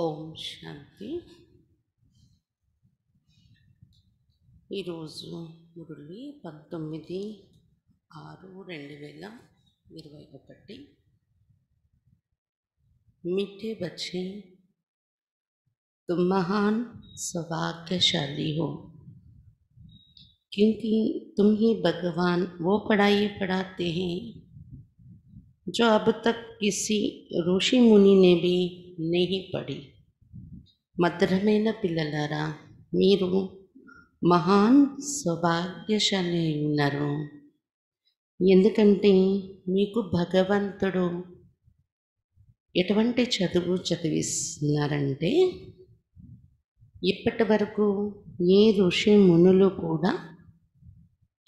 Om Shanti Murali पन्मद are rail రెండు వేల बच्चे तुम महान सौभाग्यशाली हो क्योंकि तुम ही भगवान वो पढ़ाई पढ़ाते हैं जो अब तक किसी ऋषि मुनि ने भी నెయ్యి పడి మధురమైన పిల్లలారా మీరు మహాన్ సౌభాగ్యశాలి ఉన్నారు ఎందుకంటే మీకు భగవంతుడు ఎటువంటి చదువు చదివిస్తున్నారంటే ఇప్పటి వరకు ఏ ఋషి మునులు కూడా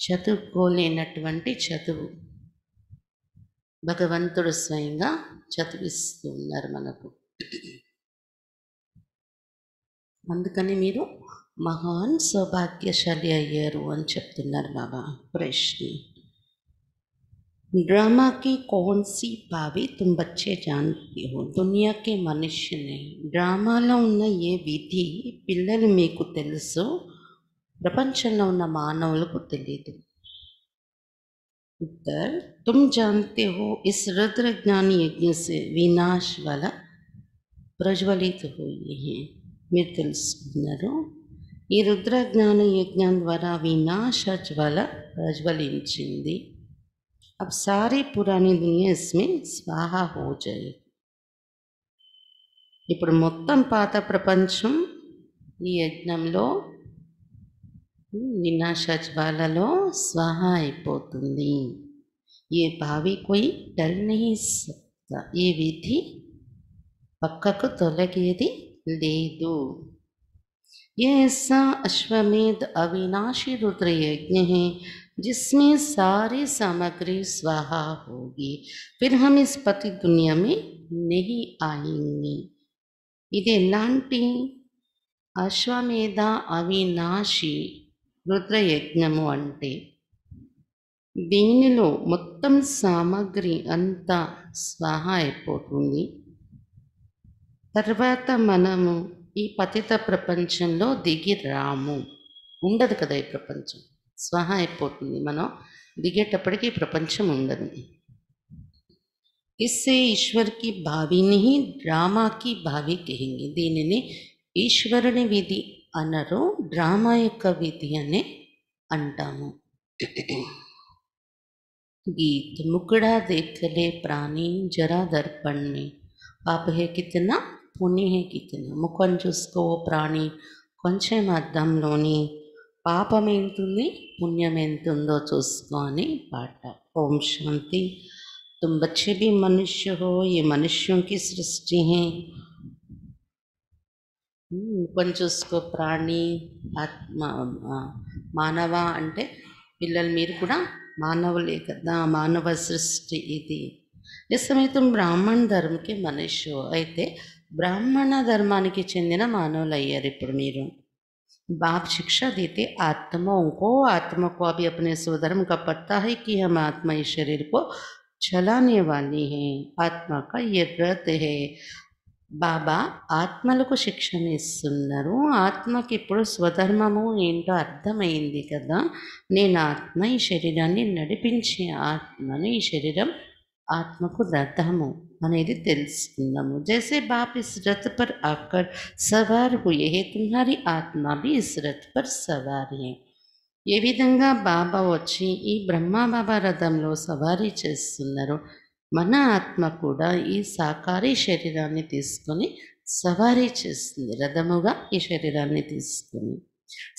చదువుకోలేనటువంటి చదువు భగవంతుడు స్వయంగా చదివిస్తున్నారు మనకు మందుకని మీరు మహాన్ సభాగ్్య శాలి అయ్యారు అని చెప్తున్నార బాబా ప్రశ్న డ్రామాకి कौन सी 바వి तुम बच्चे जानती हो दुनिया के मनुष्य ने ड्रामाလုံးన ఏ విధి పిల్లలు మీకు తెలుసు ప్రపంచన ఉన్న మానవులకు తెలిది उत्तर तुम जानते हो इस रुद्र ज्ञान यज्ञ से विनाश वाला ప్రజ్వలిత మీరు తెలుసుకున్నారు ఈ రుద్రజ్ఞాన యజ్ఞం ద్వారా వినాశ జ్వల ప్రజ్వలించింది అప్ సారీ పురాణి दुनिया స్వాహ स्वाहा ఇప్పుడు మొత్తం పాత ప్రపంచం ఈ యజ్ఞంలో జ్వాలలో స్వాహ అయిపోతుంది ఏ భావి కొయి డల్ ఈ విధి పక్కకు తొలగేది లేదు यह अश्वमेध అవినాశి रुद्र यज्ञ है जिसमें सारी सामग्री स्वाहा होगी फिर हम इस पति दुनिया में नहीं అశ్వమేధ అవినాశి రుద్రయజ్ఞము అంటే దీనిలో మొత్తం సామాగ్రి అంతా స్వాహ అయిపోతుంది తర్వాత మనము ఈ పతిత ప్రపంచంలో దిగి రాము ఉండదు కదా ఈ ప్రపంచం స్వహ అయిపోతుంది మనం దిగేటప్పటికి ఈ ప్రపంచం ఉండదు ఇస్సే ఈశ్వర్కి భావిని డ్రామాకి భావి కహింగి దీనిని ఈశ్వరుని విధి అనరు డ్రామా యొక్క విధి అని అంటాము గీత్ ముకుడా దేఖలే ప్రాణి జరా దర్పణి పాపహే పాప హే కితనా మునిహే కితను ముఖం చూసుకో ప్రాణి కొంచెం అర్థంలోని పాపం ఏంటుంది పుణ్యం ఉందో చూసుకో అని పాట ఓం శాంతి తుమ్ बच्चे भी मनुष्य हो ये मनुष्यों की सृष्टि है ప్రాణి ఆత్మ మానవ అంటే పిల్లలు మీరు కూడా మానవులే కదా మానవ సృష్టి ఇది ఈ సమయం బ్రాహ్మణ ధర్మకి మనుష్యు అయితే బ్రాహ్మణ ధర్మానికి చెందిన మానవులయ్యారు ఇప్పుడు మీరు బాప్ శిక్ష దీతి ఆత్మ ఇంకో ఆత్మకు అభి అప్నే अपने स्वधर्म का पता है कि हम आत्मा इस शरीर को चलाने वाली है आत्मा బాబా ఆత్మలకు శిక్షణ ఇస్తున్నారు ఆత్మకి ఇప్పుడు స్వధర్మము ఏంటో అర్థమైంది కదా నేను ఆత్మ ఈ శరీరాన్ని నడిపించే ఆత్మను ఈ శరీరం आत्मा को ذات தமோ મને એ રીતે તેલ છે કે જેમ બાપ ઇસ रथ પર આકર સવાર હુયે હે તમારી આત્મા ભી ઇસ रथ પર સવાર હે એ વિધંગા બાબા વચ્ચે ઈ બ્રહ્મા બાબા રધમ લો સવારી ચેસુંનરો મના આત્મા કુડા ઈ સાકારી શરીદાન ને તિસ્કોની સવારી ચેસુંન રધમુગા ઈ શરીદાન ને તિસ્કોની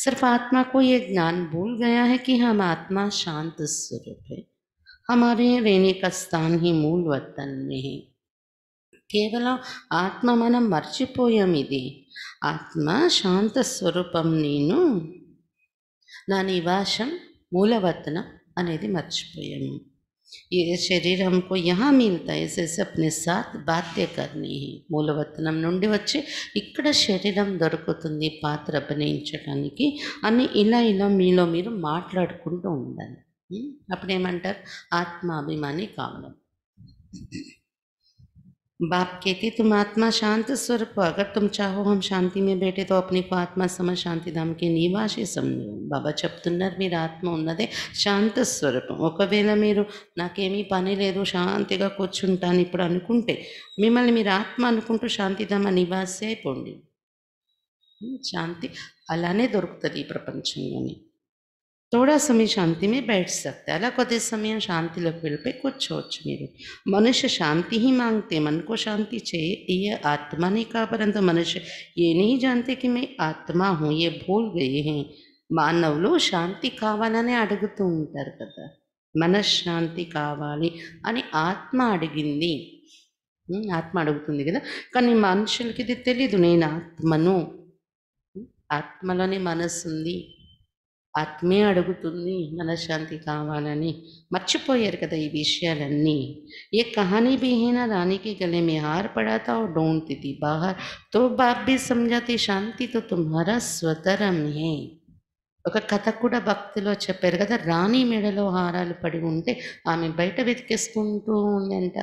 સરફ આત્મા કો ય જ્ઞાન ભૂલ ગયા હે કે હમ આત્મા શાંત સ્વરૂપ હે हमारे रहने का स्थान ही मूल वतन में है కేవలం ఆత్మ మనం మర్చిపోయాం ఇది ఆత్మ శాంత స్వరూపం నేను నా నివాసం మూలవర్తనం అనేది మర్చిపోయాము ఏ శరీరంకు యహా మిగతా ఏసేసి అప్ని సాత్ బాధ్యకర్ణి మూలవర్తనం నుండి వచ్చి ఇక్కడ శరీరం దొరుకుతుంది పాత్ర అభినయించడానికి అని ఇలా ఇలా మీలో మీరు మాట్లాడుకుంటూ ఉండాలి అప్పుడు आत्माभिमा ఆత్మాభిమాని కావడం बाप कहते तुम आत्मा शांत स्वरूप अगर तुम चाहो हम शांति में बैठे तो अपने को आत्मा समझ शांति धाम के निवासी समझो बाबा चपतुनर मेरा आत्मा उन्दे शांत स्वरूप और नाकेमी पानी ले शांति का कुछ उठा इपड़े मिम्मेल मेरा आत्मा अट्ठे शांति धाम निवास पड़ी शांति अला दी થોડા સમય શાંતિ में बैठ सकते अलग होते समय शांति लकीर पे कुछ सोच मेरे मनुष्य शांति ही मांगते मन को शांति चाहिए यह आत्मा ने कहा परंतु मनुष्य ये नहीं जानते कि मैं आत्मा हूँ ये भूल गए हैं మానవులు శాంతి కావాలని అడుగుతూ ఉంటారు కదా మనశ్శాంతి కావాలి అని ఆత్మ అడిగింది ఆత్మ అడుగుతుంది కదా కానీ మనుషులకి ఇది తెలీదు నేను ఆత్మను ఆత్మలోనే మనస్సు ఉంది ఆత్మే అడుగుతుంది మనశ్శాంతి కావాలని మర్చిపోయారు కదా ఈ విషయాలన్నీ ఏ కహానీ బిహీన రానికి గలే మీ హార్ పడాతా డోంట్ ది బాహర్ తో బాబీ సంజాతి శాంతితో తుమ్హారా స్వతరం హే ఒక కథ కూడా భక్తిలో చెప్పారు కదా రాణి మెడలో హారాలు పడి ఉంటే ఆమె బయట వెతికేసుకుంటూ ఉందంట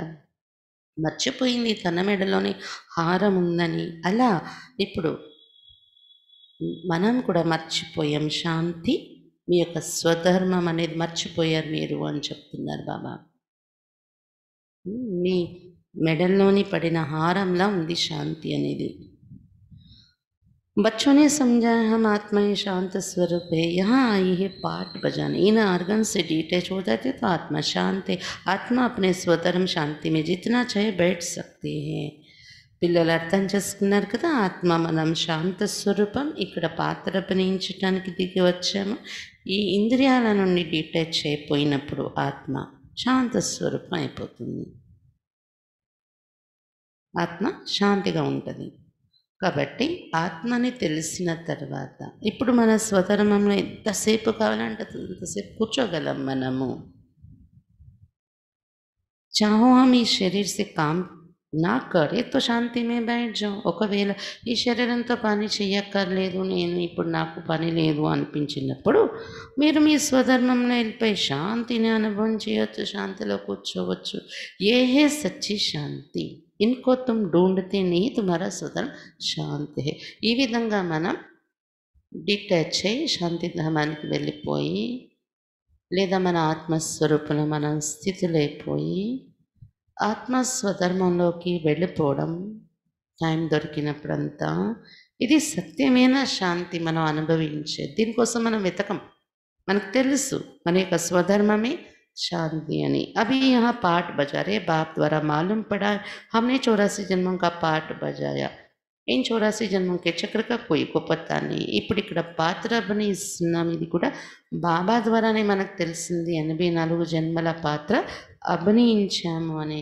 మర్చిపోయింది తన మెడలోనే హారం ఉందని అలా ఇప్పుడు मनन ಕೂಡ ಮర్చిಪೋಯಂ ಶಾಂತಿ ಮೇಯಕ ಸ್ವಧರ್ಮಮನೆ ಮర్చిಪೆಯರ್ ಮೇರು ಅಂತುಕ್ತನರ್ ಬಾಬಾ ನೀ ಮೇಡಲ್ನೋನಿ ಪಡಿನ ಹಾರಂಲ ಉಂದಿ ಶಾಂತಿ ಅನೆದಿ ಬಚ್ಚೋನೆ ಸಮಜಾಯ ಹಮ್ ಆತ್ಮೇ ಶಾಂತ ಸ್ವರೂಪೇ ಯಹಾ ಅಯಿಹೆ ಪಾಟ್ ಬಜನೆ ಇನ ಆರ್ಗನ್ ಸೆ ಡಿಟಚ್ ಹೋದತೆ ತ ಆತ್ಮ ಶಾಂತತೆ ಆತ್ಮ ಅಪ್ನೆ ಸ್ವಧರ್ಮ ಶಾಂತಿ ಮೇ ಜಿತ್ನಾ ಚೇ ಬೆಟ್ ಸಕ್ತೆ ಹೈ పిల్లలు అర్థం చేసుకున్నారు కదా ఆత్మ మనం శాంత స్వరూపం ఇక్కడ పాత్ర పనించడానికి దిగి వచ్చాము ఈ ఇంద్రియాల నుండి డిటాచ్ అయిపోయినప్పుడు ఆత్మ శాంత స్వరూపం అయిపోతుంది ఆత్మ శాంతిగా ఉంటుంది కాబట్టి ఆత్మని తెలిసిన తర్వాత ఇప్పుడు మన స్వధర్మంలో ఎంతసేపు కావాలంటే అంతసేపు కూర్చోగలం మనము చాహో మీ इस शरीर నాకరే తో శాంతి మే బెడ్ జావు ఒకవేళ ఈ శరీరంత pani చెయ్యకర్లేదు నేను ఇప్పుడు నాకు pani లేదు అనిపించినప్పుడు మీరు మీ స్వధర్మమనేపై శాంతిని అనుభవించියత శాంతల కుచ్చువచ్చు ఏయే సచ్చి శాంతి इनको तुम ढूंढते नहीं तुम्हारा सदन శాంతే ఈ విధంగా మనం డిటాచ్ై శాంతి ధామానికి వెళ్ళిపోయి లేదా మన ఆత్మ స్వరూపన మన స్థితి లేపోయి ఆత్మస్వధర్మంలోకి వెళ్ళిపోవడం టైం దొరికినప్పుడంతా ఇది సత్యమైన శాంతి మనం అనుభవించే దీనికోసం మనం వెతకం మనకు తెలుసు మన యొక్క స్వధర్మమే శాంతి అని అవి ఆ పాట బజారే బాప్ ద్వారా మాలూమ్ పడా హమ్నే చౌరాసీ జన్మం కా పాట్ బజాయా ఏం చౌరాసీ జన్మంకే జన్మం కొయ్యి గొప్పతాన్ని కోయి ఇప్పుడు ఇక్కడ పాత్ర అభిని ఇస్తున్నాం ఇది కూడా బాబా ద్వారానే మనకు తెలిసింది ఎనభై నాలుగు జన్మల పాత్ర అభినయించాము అని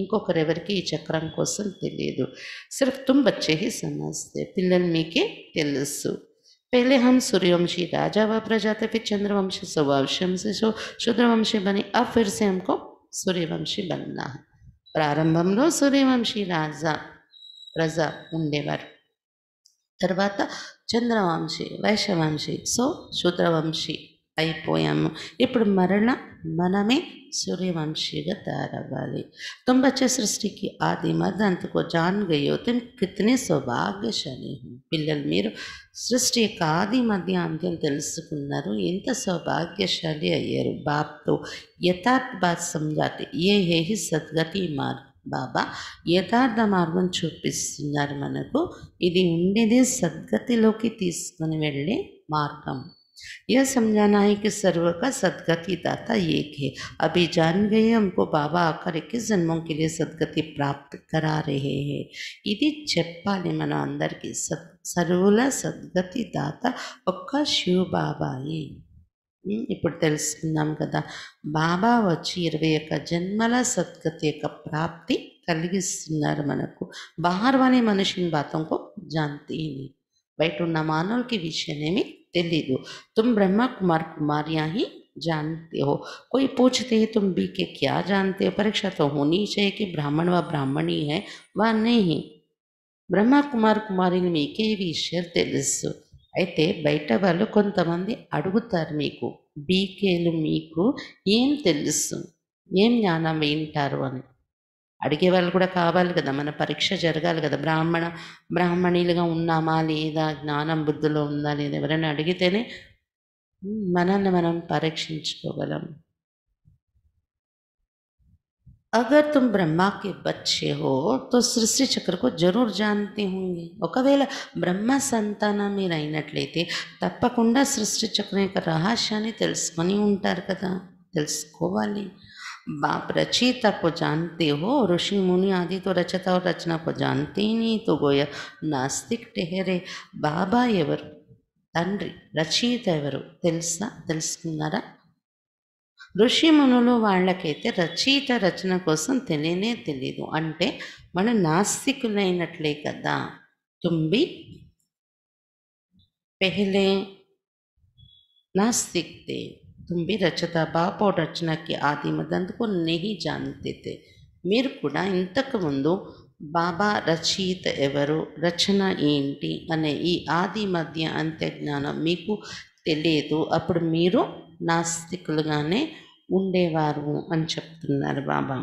ఇంకొకరెవరికి ఈ చక్రం కోసం తెలియదు సిర్ఫ్ తుమ్ బచ్చే హి సమస్తే పిల్లలు మీకే తెలుసు पहले हम सूर्यवंशी राजा व प्रजा थे फिर चंद्रवंशी सौवंशी शूद्रवंशी बने अब फिर से हमको सूर्यवंशी बनना है ప్రారంభంలో సూర్యవంశీ రాజా ప్రజ ఉండేవారు తర్వాత చంద్రవంశీ వైశ్యవంశీ సో శూద్రవంశీ అయిపోయాము ఇప్పుడు మరణ మనమే సూర్యవంశీగా తయారవ్వాలి तुम సృష్టికి ఆది की జాన్ मर्द अंत को పిల్లలు మీరు సృష్టి యొక్క ఆది మధ్య అంత్యం తెలుసుకున్నారు ఎంత సౌభాగ్యశాలి అయ్యారు బాప్తో యథార్థ బాత్ ఏ హేహి సద్గతి మార్ బాబా యథార్థ మార్గం చూపిస్తున్నారు మనకు ఇది ఉండేది సద్గతిలోకి తీసుకుని వెళ్ళే మార్గం यह समझाना है कि सर्व का सदगति दाता एक है अभी जान गए हमको बाबा आकर इक्कीस जन्मों के लिए सदगति प्राप्त करा रहे हैं यदि चप्पाली मनो अंदर की सद सर्वला सदगति दाता ओका शिव हम्म, बाबा ये इपड़ तेसकनाम कदा बाबा वी इवे जन्म सदगति या प्राप्ति कल मन को बाहर वाने मनुष्य बातों को जानते ही बैठ मानव की विषय नेमी दो तुम ब्रह्मा कुमार कुमारियाँ ही जानते हो कोई पूछते हैं तुम बी के क्या जानते हो परीक्षा तो होनी चाहिए कि ब्राह्मण व ब्राह्मणी है वा नहीं బ్రహ్మ కుమార్ కుమారిని మీకే విషయం తెలుసు అయితే బయట వాళ్ళు కొంతమంది అడుగుతారు మీకు బీకేలు మీకు ఏం అడిగే వాళ్ళు కూడా కావాలి కదా మన పరీక్ష జరగాలి కదా బ్రాహ్మణ బ్రాహ్మణీలుగా ఉన్నామా లేదా జ్ఞానం బుద్ధిలో ఉందా లేదా ఎవరైనా అడిగితేనే మనల్ని మనం పరీక్షించుకోగలం అగర్ తుమ్ బ్రహ్మాకి బచ్చే హో తో సృష్టి చక్రకు జరూర్ జాంతి హుంగి ఒకవేళ బ్రహ్మ సంతానం మీరు అయినట్లయితే తప్పకుండా సృష్టి చక్రం యొక్క రహస్యాన్ని తెలుసుకొని ఉంటారు కదా తెలుసుకోవాలి బా రచితా కో జంతే హో ఋషి ముని ఆది తో రచత aur రచనా కో జంతే నీ తో గోయ నాస్తిక టెహరే బాబా ఎవర తంత్రి రచిత ఎవర తెలుsna తెలుస్తున్నారు ఋషి మునుల వాళ్ళకైతే రచిత రచనా కోసం తెలినే తెలియదు అంటే మన నాస్తిక అయినట్లే కదా tumbi pehle nastik te तुम भी रचता बाप और रचना के आदि मदंत को नहीं जानते थे మీరు కూడా ఇంతకుముందు బాబా రచయిత ఎవరు రచన ఏంటి అనే ఈ ఆది మధ్య అంత్య మీకు తెలియదు అప్పుడు మీరు నాస్తికులుగానే ఉండేవారు అని చెప్తున్నారు బాబా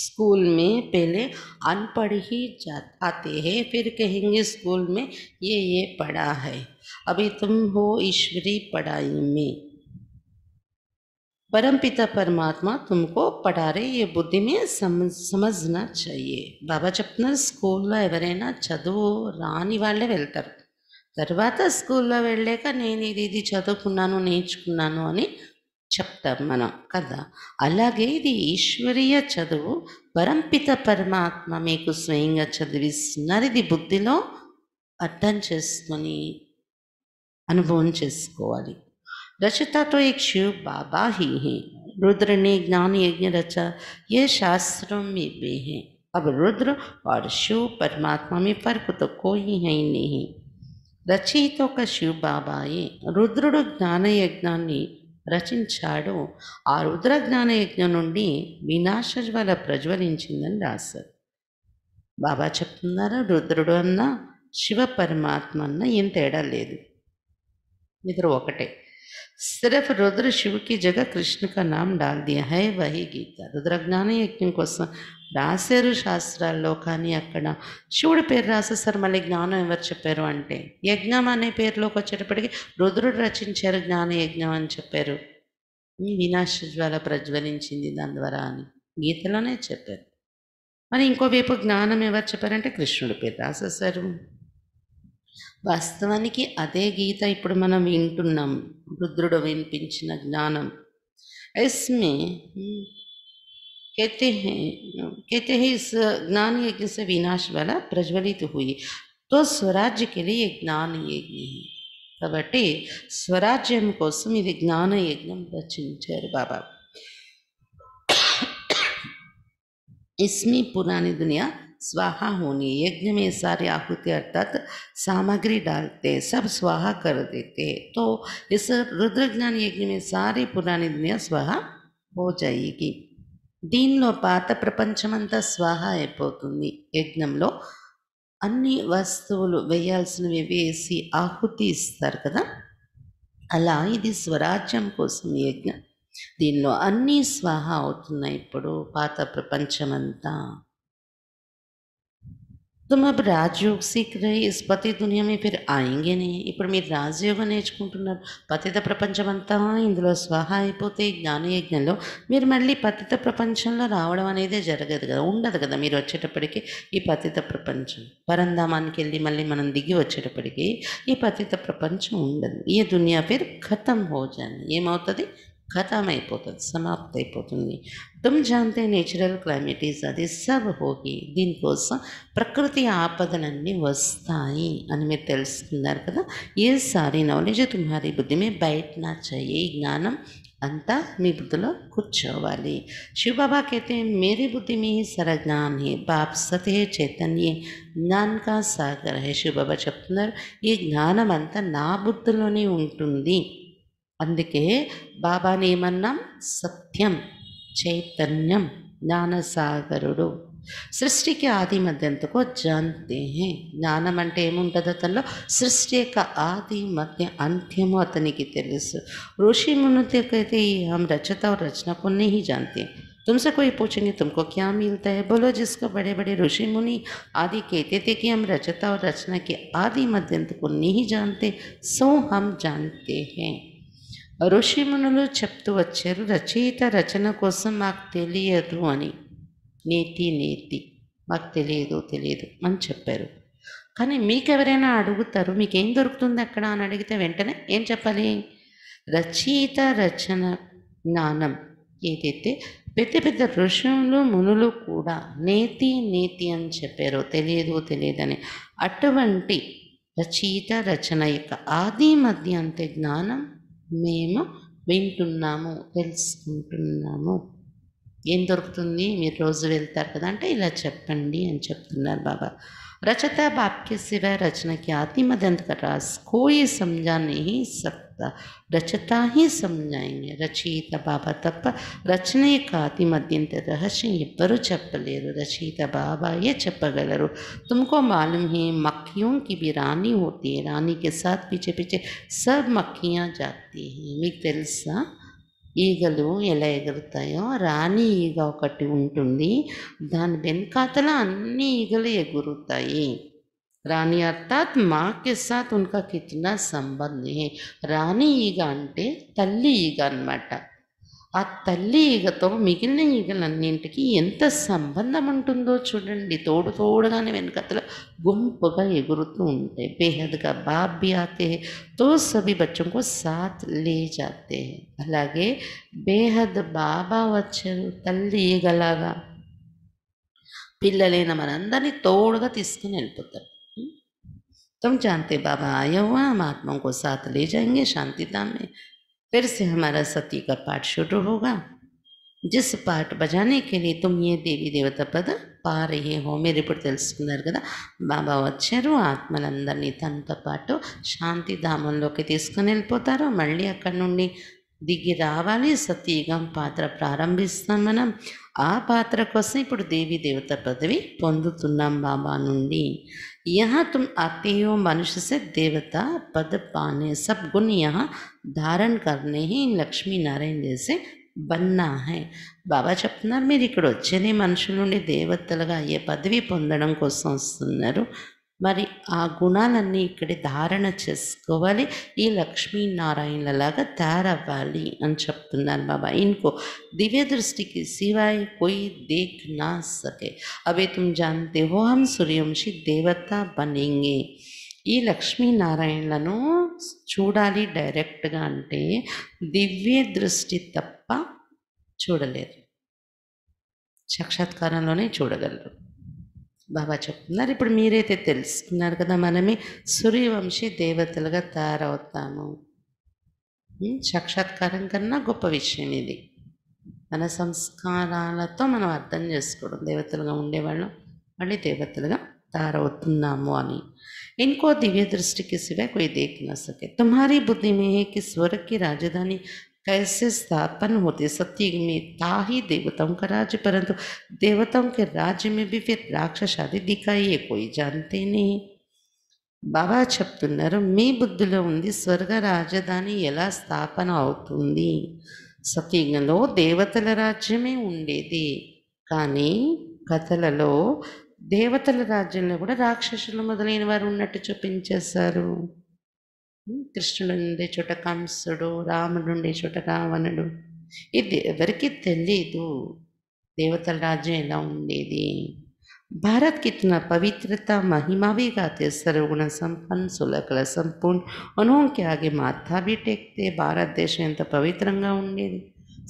स्कूल में पहले अनपढ़ ही जा आते हैं फिर कहेंगे स्कूल में ये ये पढ़ा है अभी तुम हो ईश्वरी पढ़ाई में परम पिता परमात्मा तुमको पढ़ा रहे ये बुद्धि में समझ समझना चाहिए बाबा చెప్తున్నారు स्कूल एवरना चलो రాని వాళ్ళే వెళ్తారు తర్వాత స్కూల్లో వెళ్ళాక నేను ఇది ఇది ने చెప్తాం మనం కదా అలాగే ఇది ఈశ్వరీయ చదువు పరంపిత పరమాత్మ మీకు స్వయంగా చదివిస్తున్నారు ఇది బుద్ధిలో అర్థం చేసుకొని అనుభవం చేసుకోవాలి रचता तो एक शिव बाबा ही हैं रुद्र ने ज्ञान यज्ञ रचा ये शास्त्रों में भी हैं अब रुद्र और शिव परमात्मा में फर्क तो कोई है ही नहीं रचयितों का शिव बाबा ये रुद्रुడు జ్ఞాన యజ్ఞాన్ని రచించాడు ఆ రుద్రజ్ఞాన యజ్ఞం నుండి వినాశజ్వల ప్రజ్వలించిందని రాశారు బాబా చెప్తున్నారా రుద్రుడు అన్నా శివ పరమాత్మ అన్నా ఏం తేడా లేదు ఇద్దరు ఒకటే सिर्फ రుద్ర శివుకి జగ जगह कृष्ण का नाम హై వహి గీత రుద్ర జ్ఞాన యజ్ఞం కోసం రాశారు శాస్త్రాల్లో కానీ అక్కడ శివుడి పేరు రాసేసారు మళ్ళీ జ్ఞానం ఎవరు చెప్పారు అంటే యజ్ఞం అనే పేరులోకి వచ్చేటప్పటికి రుద్రుడు రచించారు జ్ఞాన యజ్ఞం అని చెప్పారు వినాశ జ్వాల ప్రజ్వలించింది దాని ద్వారా అని గీతలోనే చెప్పారు మరి ఇంకోవైపు జ్ఞానం ఎవరు చెప్పారంటే కృష్ణుడి పేరు రాసేసారు वास्तवा अदे गीत इपड़ मैं विंटम रुद्रुड़ विज्ञान ऐसा कहते हैं कहते हैं इस ज्ञान यज्ञ से विनाश वाला प्रज्वलित हुई तो स्वराज्य के लिए ज्ञान यज्ञ है काबटे स्वराज्य कोसम इध ज्ञान यज्ञ रचार बाबा इसमें पुरानी दुनिया स्वाहा होनी यज्ञ में सारी आहुति अर्थात सामग्री डालते सब स्वाहा कर देते तो इस रुद्रज्ञान यज्ञ में सारी पुरानी दुनिया स्वाहा हो जाएगी దీనిలో పాత ప్రపంచమంతా స్వాహా అయిపోతుంది యజ్ఞంలో అన్ని వస్తువులు వేయాల్సినవి వేసి ఆహుతి ఇస్తారు కదా అలా ఇది స్వరాజ్యం కోసం యజ్ఞం దీనిలో అన్నీ స్వాహ అవుతున్నాయి ఇప్పుడు పాత ప్రపంచమంతా అప్పుడు మా రాజయోగశీకర ఇస్ పతి దునియా మీ పేరు ఆయింగేనే ఇప్పుడు మీరు రాజయోగం నేర్చుకుంటున్నారు పతిత ప్రపంచం అంతా ఇందులో స్వాహ అయిపోతే జ్ఞానయజ్ఞంలో మీరు మళ్ళీ పతిత ప్రపంచంలో రావడం అనేది జరగదు కదా ఉండదు కదా మీరు వచ్చేటప్పటికి ఈ పతిత ప్రపంచం పరంధామానికి వెళ్ళి మళ్ళీ మనం దిగి వచ్చేటప్పటికి ఈ పతిత ప్రపంచం ఉండదు ఈ దునియా పేరు ఖతం హోజాన్ని ఏమవుతుంది ఖతం అయిపోతుంది సమాప్తి అయిపోతుంది తుమ్ జాంతే నేచురల్ క్లైమేటీస్ అది సబ్ హోగి దీనికోసం ప్రకృతి ఆపదలన్నీ వస్తాయి అని మీరు తెలుసుకున్నారు కదా ఏ సారీ నాలెడ్జ్ తుమ్హారి బుద్ధి మీ నా చెయ్యి జ్ఞానం అంతా మీ బుద్ధిలో కూర్చోవాలి शिव बाबा कहते బుద్ధి మీ बुद्धि में ही सारा ज्ञान है జ్ఞాన్ కా సాగర్ హే శివబాబా చెప్తున్నారు ఈ జ్ఞానం అంతా నా బుద్ధిలోనే ఉంటుంది అందుకే బాబానేమన్నాం సత్యం చైతన్యం జ్ఞానసాగరుడు సృష్టికి ఆది మధ్యంతకు జాంతే జ్ఞానం అంటే ఏముంటుంది सृष्टि సృష్టి आदि मध्य अंत्यम అంత్యము की తెలుసు ऋषि मुनि कहते हम रचता और रचना को नहीं जानते तुमसे कोई पूछेंगे तुमको क्या मिलता है बोलो जिसको बड़े बड़े ऋषि मुनि आदि कहते थे कि हम रचता और रचना के आदि मध्यंत को नहीं जानते सो हम जानते हैं ఋషిమునులు చెప్తూ వచ్చారు రచయిత రచన కోసం మాకు తెలియదు అని నేతి నేతి మాకు తెలియదు తెలియదు అని చెప్పారు కానీ మీకెవరైనా అడుగుతారు మీకేం దొరుకుతుంది అక్కడ అని అడిగితే వెంటనే ఏం చెప్పాలి రచయిత రచన జ్ఞానం ఏదైతే పెద్ద పెద్ద ఋషులు మునులు కూడా నేతి నేతి అని చెప్పారో తెలియదు తెలియదని అటువంటి రచయిత రచన యొక్క ఆది మధ్య అంతే జ్ఞానం మేము వింటున్నాము తెలుసుకుంటున్నాము ఏం దొరుకుతుంది మీరు రోజు వెళ్తారు కదా అంటే ఇలా చెప్పండి అని చెప్తున్నారు బాబా రచత బాప్య శివ రచనకి रचना దంతక आत्मदंत సంజాన్ని సప్ सकता रचता ही समझाएंगे रचयित बाबा तप रचने का अति ಅತಿಮದ್ಯಂತ ರಹಸ್ಯ ಇಬ್ಬರು ಚಪ್ಪಲೇರು रचयिता बाबा ये चपगलरू तुमको मालूम है मक्खियों की भी रानी होती है रानी के साथ पीछे पीछे सब मक्खियाँ जाती हैं मी తెలుసా ఈగలు ఎలా ఎగురుతాయో రాణి ఈగ ఒకటి ఉంటుంది దాని వెనకాతల అన్ని ఈగలు ఎగురుతాయి రాణి అర్థాత్ మాకి సాత్ ఉనకా కితనా రాణి ఈగ అంటే తల్లి ఈగ అనమాట ఆ తల్లి ఈగతో మిగిలిన ఈగలన్నింటికి ఎంత సంబంధం ఉంటుందో చూడండి తోడు తోడుగానే వెనకతలో గుంపుగా ఎగురుతూ ఉంటాయి బేహద్గా బాబ్ బి ఆతే తో సభి బచ్చంకు సాత్ లే జాతే అలాగే బేహద్ బాబా వచ్చారు తల్లి ఈగలాగా పిల్లలైన మనందరినీ తోడుగా తీసుకుని వెళ్ళిపోతారు तुम जानते बाबा येवा महात्मा को साथ ले जाएंगे शांति धाम में फिर से हमारा सती का पाठ शुरू होगा जिस पाठ बजाने के लिए तुम ये देवी देवता पद पा रहे हो मेरे को తెలుసునారకడా బాబా వచ్చరు ఆత్మనందని తంత పాట శాంతి ధామంలోకి తీసుకెళ్ళిపోతార మళ్ళీ అక్క నుండి దిగి రావాలి సతీగం పాత్ర ప్రారంభिस्तान మనం ఆ పాత్ర కోసం ఇప్పుడు देवी देवता पद ਵੀ పొందుతున్నాం బాబా నుండి यहाँ तुम आते हो मनुष्य से देवता पद पाने सब गुण यहाँ धारण करने ही లక్ష్మీ నారాయణ జేసే బన్నా హై బాబా చెప్తున్నారు మీరు ఇక్కడ వచ్చేది మనుషుల నుండి దేవతలుగా ఏ పదవి పొందడం కోసం వస్తున్నారు మరి ఆ గుణాలన్నీ ఇక్కడ ధారణ చేసుకోవాలి ఈ లక్ష్మీనారాయణలాగా తయారవ్వాలి అని చెప్తున్నారు బాబా ఇంకో దివ్య దృష్టికి శివాయ్ పోయి దేక్ నా సకే అవే తుమ్ జాంతే హో హం సూర్యవంశి దేవత బనింగే ఈ లక్ష్మీనారాయణలను చూడాలి డైరెక్ట్గా అంటే దివ్య దృష్టి తప్ప చూడలేరు సాక్షాత్కారంలోనే చూడగలరు బాబా చెప్తున్నారు ఇప్పుడు మీరైతే తెలుసుకున్నారు కదా మనమే సూర్యవంశీ దేవతలుగా తయారవుతాము సాక్షాత్కారం కన్నా గొప్ప విషయం ఇది మన సంస్కారాలతో మనం అర్థం చేసుకోవడం దేవతలుగా ఉండేవాళ్ళం మళ్ళీ దేవతలుగా తయారవుతున్నాము అని ఇంకో దివ్య దృష్టికి के सिवा कोई నసకే తుమ్హారీ सके స్వరకి రాజధాని कैसे स्थापन होते सतयुग में ताही देवताओं का राज्य परंतु देवताओं के राज्य में भी फिर राक्षस आदि दिखाई ये कोई जानते नहीं బాబా చెప్తున్నారు మీ బుద్ధిలో ఉంది స్వర్గ రాజధాని ఎలా స్థాపన అవుతుంది సతీగంలో దేవతల రాజ్యమే ఉండేది కానీ కథలలో దేవతల రాజ్యంలో కూడా రాక్షసులు మొదలైన వారు ఉన్నట్టు చూపించేశారు కృష్ణుడు ఉండే చోట కంసుడు రాముడు చోట రావణుడు ఇది ఎవరికి తెలీదు దేవతల రాజ్యం ఎలా ఉండేది భారత్కి ఇచ్చిన పవిత్రత महिमा भी गाते सर्वगुण संपन्न सुलकल संपूर्ण उन्होंने आगे माथा భారతదేశం ఎంత పవిత్రంగా ఉండేది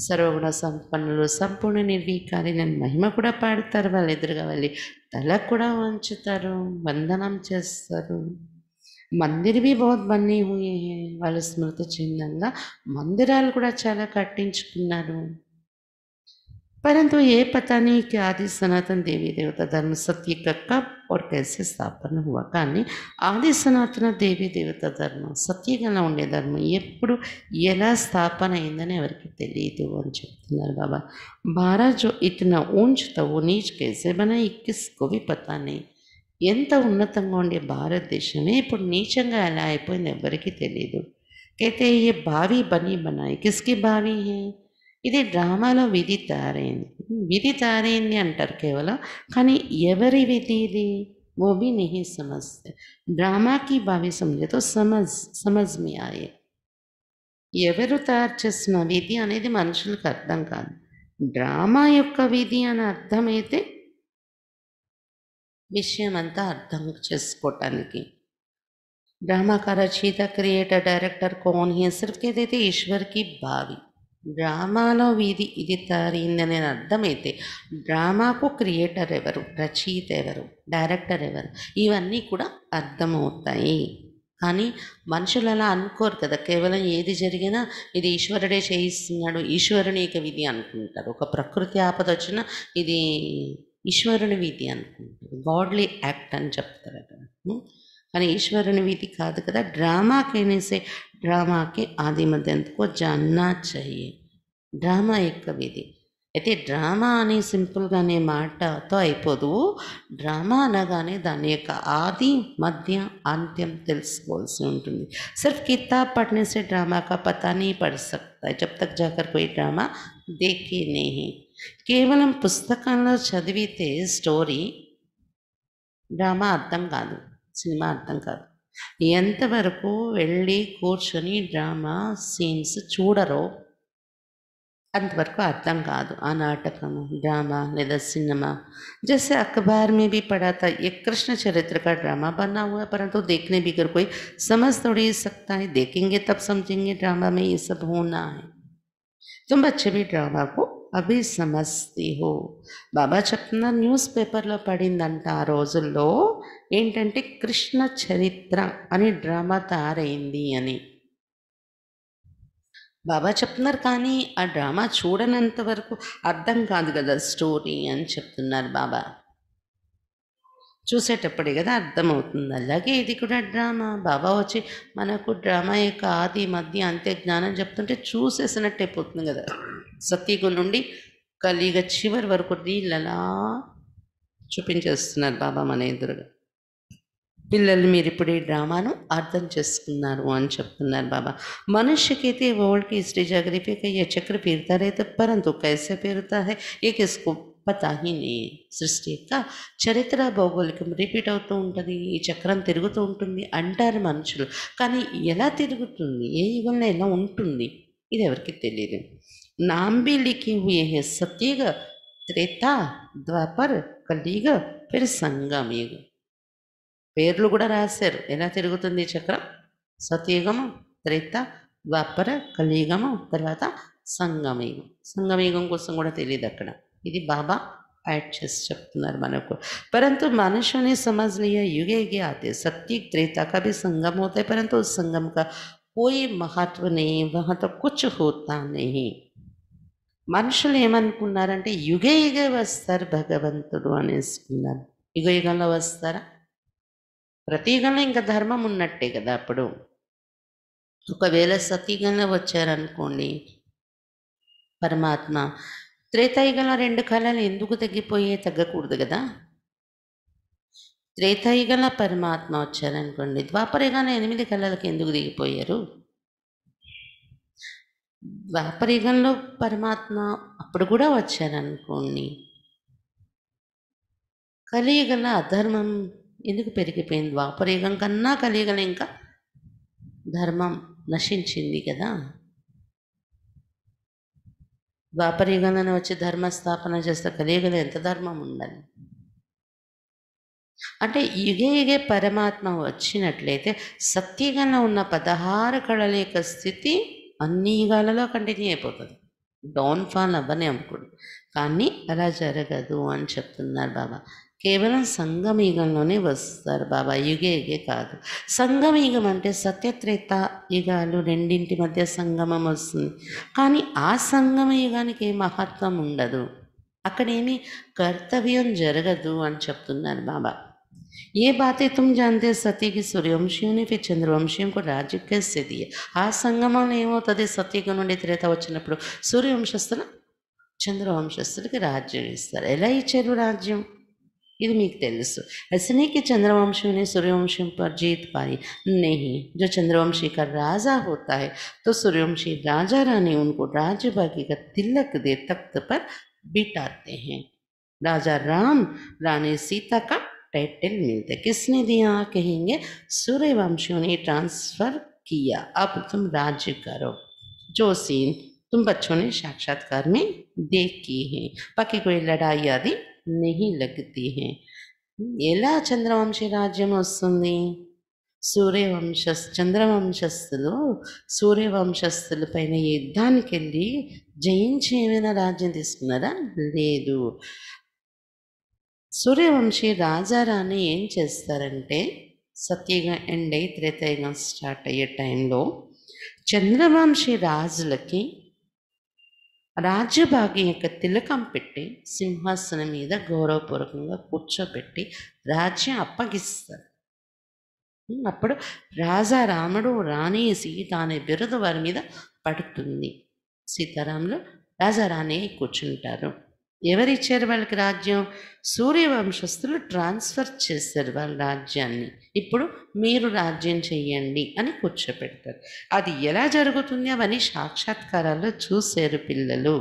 సర్వగుణ సంపన్నులు సంపూర్ణ నిర్వీకారి నేను మహిమ కూడా పాడతారు వాళ్ళు ఎదురుగా వెళ్ళి తల కూడా వంచుతారు వందనం చేస్తారు మందిర్ भी बहुत बने వాళ్ళ స్మృతి చిహ్నంగా మందిరాలు కూడా చాలా కట్టించుకున్నారు పరంతు ఏ పతానికి ఆది సనాతన్ దేవీ దేవత ధర్మ సత్య కక్క सत्य का స్థాపన और కానీ ఆది సనాతన దేవి దేవత ధర్మం సత్యగల ఉండే ధర్మం ఎప్పుడు ఎలా స్థాపన అయిందని ఎవరికి తెలియదు అని చెప్తున్నారు బాబా బారా జో ఇతనా ऊंच था वो नीच कैसे పతానే ఎంత ఉన్నతంగా ఉండే భారతదేశమే ఇప్పుడు నీచంగా ఎలా అయిపోయింది ఎవ్వరికీ తెలియదు అయితే ఈ బావి బనీ బనాయి కిస్కి బావి ఇది డ్రామాలో విధి తయారైంది విధి తయారైంది అంటారు కేవలం కానీ ఎవరి విధి ఇది ఓవి నిహి సమస్య డ్రామాకి బావి समझे సమజ్ సమజ్ మీ ఆయే ఎవరు తయారు చేసిన విధి అనేది మనుషులకు అర్థం కాదు డ్రామా యొక్క విధి అని అర్థమైతే విషయం అంతా అర్థం చేసుకోవటానికి డ్రామాకార రచయిత క్రియేటర్ డైరెక్టర్ కోన్ హీ సిర్ఫ్ ఏదైతే ఈశ్వర్కి భావి డ్రామాలో వీధి ఇది తరిందని అర్థమైతే డ్రామాకు క్రియేటర్ ఎవరు రచయిత ఎవరు డైరెక్టర్ ఎవరు ఇవన్నీ కూడా అర్థమవుతాయి కానీ మనుషులు అలా అనుకోరు కదా కేవలం ఏది జరిగినా ఇది ఈశ్వరుడే చేయిస్తున్నాడు ఈశ్వరుని ఇక విధి అనుకుంటారు ఒక ప్రకృతి ఆపద వచ్చినా ఇది ईश्वरनु विधि ಅಂತ ಗಾಡ್ಲಿ ಆಕ್ಟ್ ಅಂತ ಹೇಳ್ತಾರೆ ಕಣ್. ಆದರೆ ಈಶ್ವರನು ರೀತಿ ಕಾದು ಕಡಾ ಡ್ರಾಮಾ ಕಿನೇಸೆ ಡ್ರಾಮಾ ಕೆ ఆది ಮಧ್ಯ ಅಂತ کو જાણна चाहिए. ड्रामा एक कविते. એટલે ડ્રામા આને સિમ્પલ ગાને માટ તો આયપોડુ. ડ્રામા ના ગાને ધન્યક ఆది, મધ્ય, અંત્યમ తెలుસ બોલસી ఉంటుంది. સરફ કીતા પટને સે ડ્રામા કા પતા નહીં પડ સકતા. જબ તક જહકર કોઈ ડ્રામા દેખી નહીં. केवल पुस्तक चावते स्टोरी ड्रमा अर्थम का अर्थम काचनी ड्रामा सीन चूड़ो अंतर अर्थम का नाटक ड्रामा लेदा जैसे अखबार में भी पढ़ा था ये कृष्ण चरित्र का ड्रामा बना हुआ परंतु देखने भी अगर कोई समझ थोड़ी सकता है देखेंगे तब समझेंगे ड्रामा में ये सब होना है ತುಂಬ చెవి డ్రామాకు అవి హో బాబా చెప్తున్నారు న్యూస్ పేపర్లో పడిందంట ఆ రోజుల్లో ఏంటంటే కృష్ణ చరిత్ర అని డ్రామా తయారైంది అని బాబా చెప్తున్నారు కానీ ఆ డ్రామా చూడనంత వరకు అర్థం కాదు కదా స్టోరీ అని చెప్తున్నారు బాబా చూసేటప్పుడే కదా అర్థమవుతుంది అలాగే ఇది కూడా డ్రామా బాబా వచ్చి మనకు డ్రామా యొక్క ఆది మధ్య అంత్య జ్ఞానం చెప్తుంటే చూసేసినట్టు అయిపోతుంది కదా సతీగుణ నుండి కలిగ చివరి వరకు నీళ్ళలా చూపించేస్తున్నారు బాబా మన ఎదురుగా పిల్లలు మీరు ఇప్పుడు ఈ డ్రామాను అర్థం చేసుకున్నారు అని చెప్తున్నారు బాబా మనుషుకి అయితే ఇస్టీ జాగ్రफी का చక్ర పీరుతారే తప్పారు అంత परंतु कैसे फिरता है గొప్ప సృష్టి యొక్క చరిత్ర భౌగోళికం రిపీట్ అవుతూ ఉంటుంది ఈ చక్రం తిరుగుతూ ఉంటుంది అంటారు మనుషులు కానీ ఎలా తిరుగుతుంది ఏ యుగంలో ఎలా ఉంటుంది ఇది ఎవరికి తెలియదు నాంబిలికి भी लिखे हुए ద్వాపర్ सतयुग त्रेता द्वापर కలియుగ సంగమయుగ పేర్లు కూడా రాశారు ఎలా తిరుగుతుంది చక్రం సత్యుగము త్రేత ద్వాపర కలియుగము తర్వాత సంగమయుగం సంగమయుగం కోసం కూడా తెలియదు అక్కడ इधर बाबा एडजस्ट अपनर मन को परंतु मनुष्यों ने समझ लिया युगे युगे आते सत्य त्रेता का भी संगम होता है परंतु उस संगम का कोई महत्व नहीं वहां तो कुछ होता नहीं मनुष्य एमकारे युगे युगे वस्तार भगवंत युग युग वस्तार वस्तारा प्रती युग धर्म उन्टे कदा अब सतीगन वो परमात्मा త్రేతాయుగంలో రెండు కళలు ఎందుకు తగ్గిపోయే తగ్గకూడదు కదా త్రేతాయుగంలో పరమాత్మ వచ్చారనుకోండి ద్వాపరయుగంలో ఎనిమిది కళలకి ఎందుకు దిగిపోయారు ద్వాపరయుగంలో పరమాత్మ అప్పుడు కూడా వచ్చారనుకోండి కలియుగల అధర్మం ఎందుకు పెరిగిపోయింది ద్వాపరయుగం కన్నా కలియుగంలో ఇంకా ధర్మం నశించింది కదా ద్వాపరయుగంలోనే వచ్చి ధర్మస్థాపన చేస్తే కలియుగంలో ఎంత ధర్మం ఉండాలి అంటే యుగే యుగే పరమాత్మ వచ్చినట్లయితే సత్యగంలో ఉన్న పదహారు కళల యొక్క స్థితి అన్ని యుగాలలో కంటిన్యూ అయిపోతుంది డౌన్ఫాల్ అవ్వనే అనుకోడు కానీ అలా జరగదు అని చెప్తున్నారు బాబా కేవలం సంగమయుగంలోనే వస్తారు బాబా యుగే యుగే కాదు సంగమయుగం అంటే సత్యత్రేత యుగాలు రెండింటి మధ్య సంగమం వస్తుంది కానీ ఆ సంగమ యుగానికి ఏ మహత్వం ఉండదు అక్కడేమి కర్తవ్యం జరగదు అని చెప్తున్నారు బాబా ఏ बातें జాంతే जानते सत्य की సూర్యవంశీయుని చంద్రవంశీయంకు రాజకీయ స్థితి ఆ సంగమం ఏమవుతుంది సత్యయుగం నుండి త్రేత వచ్చినప్పుడు సూర్యవంశస్థులు చంద్రవంశస్థులకి రాజ్యం ఇస్తారు ఎలా ఇచ్చారు రాజ్యం ఇది మీకు తెలుసు ऐसे చంద్రవంశం ने सूर्यवंशियों पर जीत पाई नहीं जो चंद्रवंशी का राजा होता है तो सूर्यवंशी राजा रानी उनको राज्य भाग्य का तिलक दे तख्त पर बिटाते हैं राजा राम रानी सीता का टाइटल मिलता है किसने दिया कहेंगे सूर्यवंशियों ने ट्रांसफर किया अब तुम राज्य करो जो सीन तुम बच्चों ने साक्षात्कार में देखी है बाकी कोई लड़ाई आदि नहीं లగ్తి హే ఎలా చంద్రవంశీ రాజ్యం వస్తుంది సూర్యవంశ చంద్రవంశస్థులు సూర్యవంశస్థుల పైన యుద్ధానికి వెళ్ళి జయించి ఏమైనా రాజ్యం తీసుకున్నారా లేదు సూర్యవంశీ రాజారాణి ఏం చేస్తారంటే సత్యగా ఎండ్ అయి త్రేతాయుగం స్టార్ట్ అయ్యే టైంలో చంద్రవంశీ రాజులకి రాజ్యభాగ్యం యొక్క తిలకం పెట్టి సింహాసనం మీద గౌరవపూర్వకంగా కూర్చోబెట్టి రాజ్యం అప్పగిస్తారు అప్పుడు రాజా రాముడు రాణి సీత బిరుదు వారి మీద పడుతుంది సీతారాములు రాజారాణి కూర్చుంటారు ఎవరిచ్చారు వాళ్ళకి రాజ్యం సూర్యవంశస్థులు ట్రాన్స్ఫర్ చేశారు వాళ్ళ రాజ్యాన్ని ఇప్పుడు మీరు రాజ్యం చెయ్యండి అని కూర్చోపెడతారు అది ఎలా జరుగుతుంది అవన్నీ సాక్షాత్కారాల్లో చూశారు పిల్లలు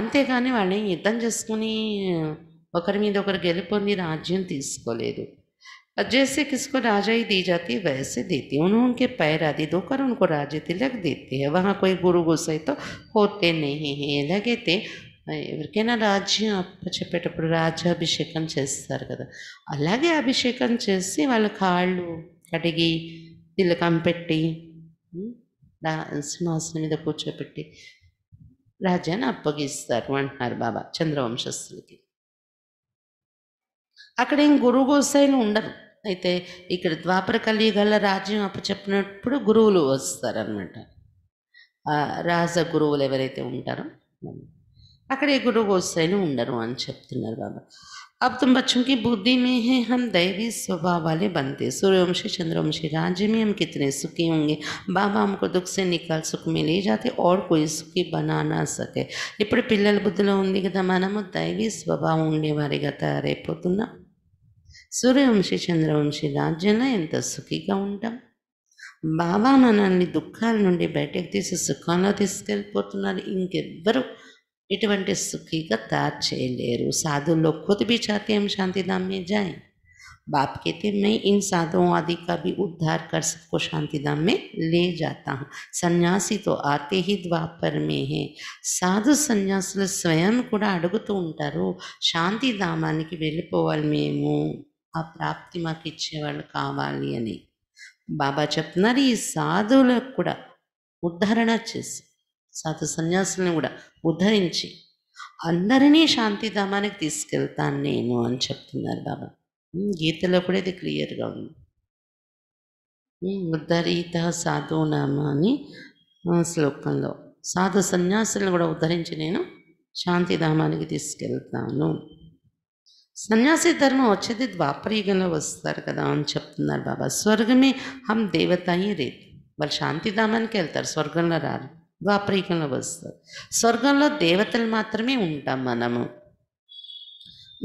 అంతేగాని వాళ్ళని యుద్ధం చేసుకుని ఒకరి మీద ఒకరు గెలుపొంది రాజ్యం తీసుకోలేదు జేసే కిస్కో రాజాయి दी జాతి है वैसे देती है उन्होंने उनके पैर आदि धोकर వహా కోయి तिलक देते हैं वहाँ कोई ఎవరికైనా రాజ్యం అప్ప చెప్పేటప్పుడు రాజ్యాభిషేకం చేస్తారు కదా అలాగే అభిషేకం చేసి వాళ్ళ కాళ్ళు కడిగి తిలకం పెట్టి సింహాసనం మీద కూర్చోబెట్టి రాజ్యాన్ని అప్పగిస్తారు అంటున్నారు బాబా చంద్రవంశస్థులకి అక్కడ ఏం గురువు గోసాయిలు ఉండరు అయితే ఇక్కడ ద్వాపర కలియుగాల రాజ్యం అప్పచెప్పినప్పుడు గురువులు వస్తారనమాట రాజ గురువులు ఎవరైతే ఉంటారో అకడే గురువోసైని ఉండరు అని చెప్తున్నారు బాబ. అబ్ తుమ్ బచ్చోంకి బుద్ధి మే హం దైవి స్వభావ wale बनते. సూర్య వంశి చంద్ర వంశి రాజ్మేం కిత్నే సుఖీ హోంగే. బాబా అమ్కో దుఖ్ సే నికల్ సుఖ మే లే జాతే ఔర్ కోయీ సుఖీ బనా నా సకే. నిపుడి పిల్లల బుద్ధిలో ఉంది కదా మనము దైవి స్వభావ ఉండే వారి గత రే పొతున్నా. సూర్య వంశి చంద్ర వంశి రాజ్యన ఎంత సుఖీగా ఉంటా. బాబా ననని దుఃఖాల నుండి బయటకి తీసి సుఖాన తీసుకెళ్ పొతున్నారే ఇంగే బర్ ఇటువంటి సుఖిక తా చేయలేరు సాధులను కోటి బి చాతిం శాంతి धामమే జై బాప్ కే తీనే ఇన్ సాధు ఆది కావి ఉద్ధార్ కర్ సబ్కో శాంతి धाम మే లే జాతా హ సన్యాసి తో ఆతే హి ద్వాపర్ మే హ సాధు సన్యాసి స్వయన్ కూడా అడుతు ఉంటారు శాంతి ధామానికి వెళ్ళి పోవాల్ మేము ఆ ప్రాప్తి మాకిచ్ చే వాల్ కావాలి అని బాబా చప్ నరి సాధులకు కూడా ఉదాహరణ ఇచ్చే సాధు సన్యాసులను కూడా ఉద్ధరించి అందరినీ శాంతిధామానికి తీసుకెళ్తాను నేను అని చెప్తున్నారు బాబా గీతలో కూడా ఇది క్లియర్గా ఉంది ఉద్ధరిత సాధునామ అని శ్లోకంలో సాధు సన్యాసులను కూడా ఉద్ధరించి నేను శాంతిధామానికి తీసుకెళ్తాను సన్యాసి ధర్మం వచ్చేది ద్వాపరయుగంలో వస్తారు కదా అని చెప్తున్నారు బాబా స్వర్గమే హం దేవతాయి రేపు వాళ్ళు శాంతిధామానికి వెళ్తారు స్వర్గంలో రారు ద్వాపరికంలో వస్తారు స్వర్గంలో దేవతలు మాత్రమే ఉంటాం మనము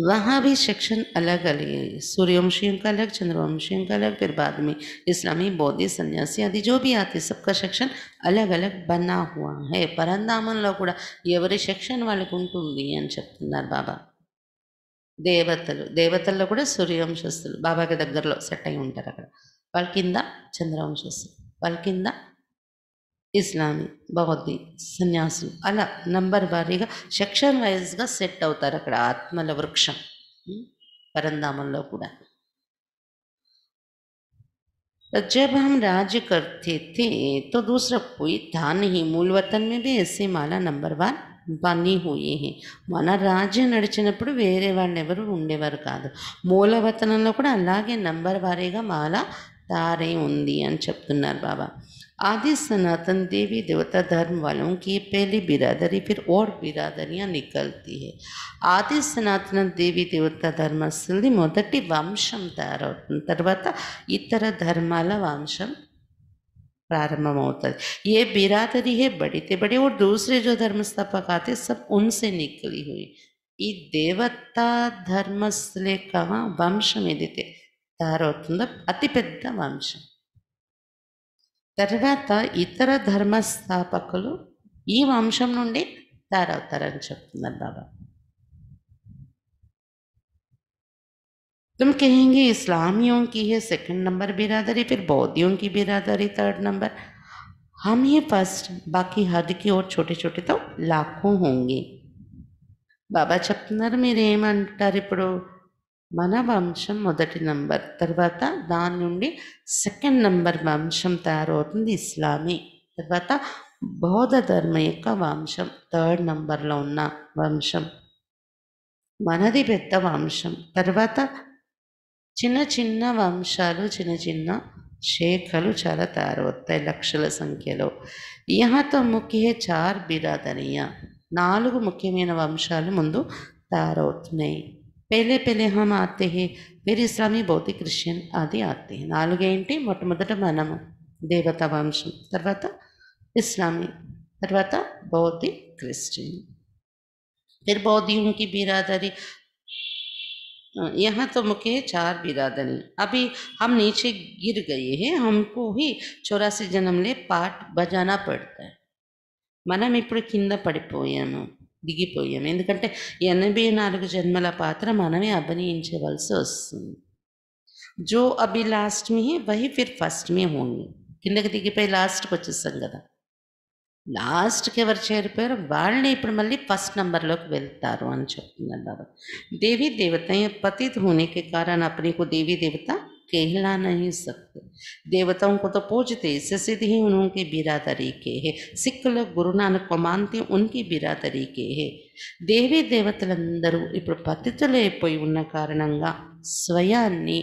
వహాబీ సెక్షన్ सेक्शन अलग अलग है सूर्यवंशियों का अलग चंद्रवंशियों ఇస్లామీ బోధి సన్యాసి అది జోబి ఆతి సబ్క సెక్షన్ అలగ్ అలగ్ బన్నా హువా హే పరంధామంలో కూడా ఎవరి సెక్షన్ వాళ్ళకు ఉంటుంది అని చెప్తున్నారు బాబా దేవతలు దేవతల్లో కూడా సూర్యవంశస్థులు బాబాకి దగ్గరలో సెట్ అయి ఉంటారు అక్కడ వాళ్ళ కింద చంద్రవంశస్థులు వాళ్ళ కింద ఇస్లామీ బౌద్ధి సన్యాసులు అలా నంబర్ వారీగా సెక్షన్ వైజ్గా సెట్ అవుతారు అక్కడ ఆత్మల వృక్షం పరంధామంలో కూడా जब हम राज्य करते थे तो दूसरा कोई था नहीं मूल वतन में भी ऐसे माला नंबर वन बनी हुई है రాజ్యం राज्य వేరే वेरे ఎవరు उड़ेवर का मूल वतन अलागे नंबर वारीगा माला तारे उ बाबा आदि सनातन देवी देवता धर्म वालों की पहली बिरादरी फिर और बिरादरियां निकलती है ఆది సనాతన దేవీ దేవత मोदी वंशम तैयार తయారవుతుంది तरवा इतर धर्म वंशम प्रारंभ होता है ये बिरादरी है बड़ी थे बड़ी और दूसरे जो धर्म स्थापक आते सब उनसे निकली हुई देवता धर्म कहा वंश में देते तैयार होता मतलब अति पेद वंशम తర్వాత ఇతర ధర్మస్థాపకులు ఈ వంశం నుండి తయారవుతారని చెప్తున్నారు బాబా तुम कहेंगे इस्लामियों की है सेकंड नंबर बिरादरी फिर बौद्धियों की बिरादरी थर्ड नंबर हम ये फर्स्ट बाकी हद की और छोटे छोटे तो लाखों होंगे బాబా చెప్తున్నారు మీరేమంటారు इपड़ो మన వంశం మొదటి నంబర్ తర్వాత దాని నుండి సెకండ్ నంబర్ వంశం తయారవుతుంది ఇస్లామీ తర్వాత బౌద్ధ ధర్మం యొక్క వంశం థర్డ్ నంబర్లో ఉన్న వంశం మనది పెద్ద వంశం తర్వాత చిన్న చిన్న వంశాలు చిన్న చిన్న శేఖలు చాలా తయారవుతాయి లక్షల సంఖ్యలో ఇహతో ముఖ్య చార్ బిరాదనీయ నాలుగు ముఖ్యమైన వంశాలు ముందు తయారవుతున్నాయి पहले पहले हम आते हैं फिर इस्लामी बौद्ध क्रिश्चियन आदि आते हैं नागेटी मोटमोद मन देवता वंश तरवा इस्लामी तरवा बौद्ध क्रिश्चियन फिर बौद्धियों की बिरादरी हाँ, यहाँ तो मुख्य चार बिरादरी अभी हम नीचे गिर गए हैं हमको ही चौरासी जन्म ले पाठ बजाना पड़ता है मनम इपड़ कड़पया డిగిపోయి అంటే అంటే 84 జన్మల పాత్ర మానవే అవని ఇంచే వల్సొస్తుంది. జో అబి లాస్ట్ మీహి బహి ఫిర్ ఫస్ట్ మీ హోని కిందతికి పే లాస్ట్ కోచసం గదా. లాస్ట్ కే వర్ చేరి పెర వాల్నే ఇపుడి మల్లి ఫస్ట్ నంబర్ లోకి వెళ్తారు అని చెప్తున్నా బాబ. దేవి దేవతయ్ పతిత్ hone ke karan apne ko devi devata कहला नहीं सकते देवताओं को तो पूजते इससे सिद्ध ही उनकी बिरादरी के है సిక్కులు గురునాను కొమాంతి ఉనికి బిరాతరీకే దేవీ దేవతలందరూ ఇప్పుడు పతితులైపోయి ఉన్న కారణంగా స్వయాన్ని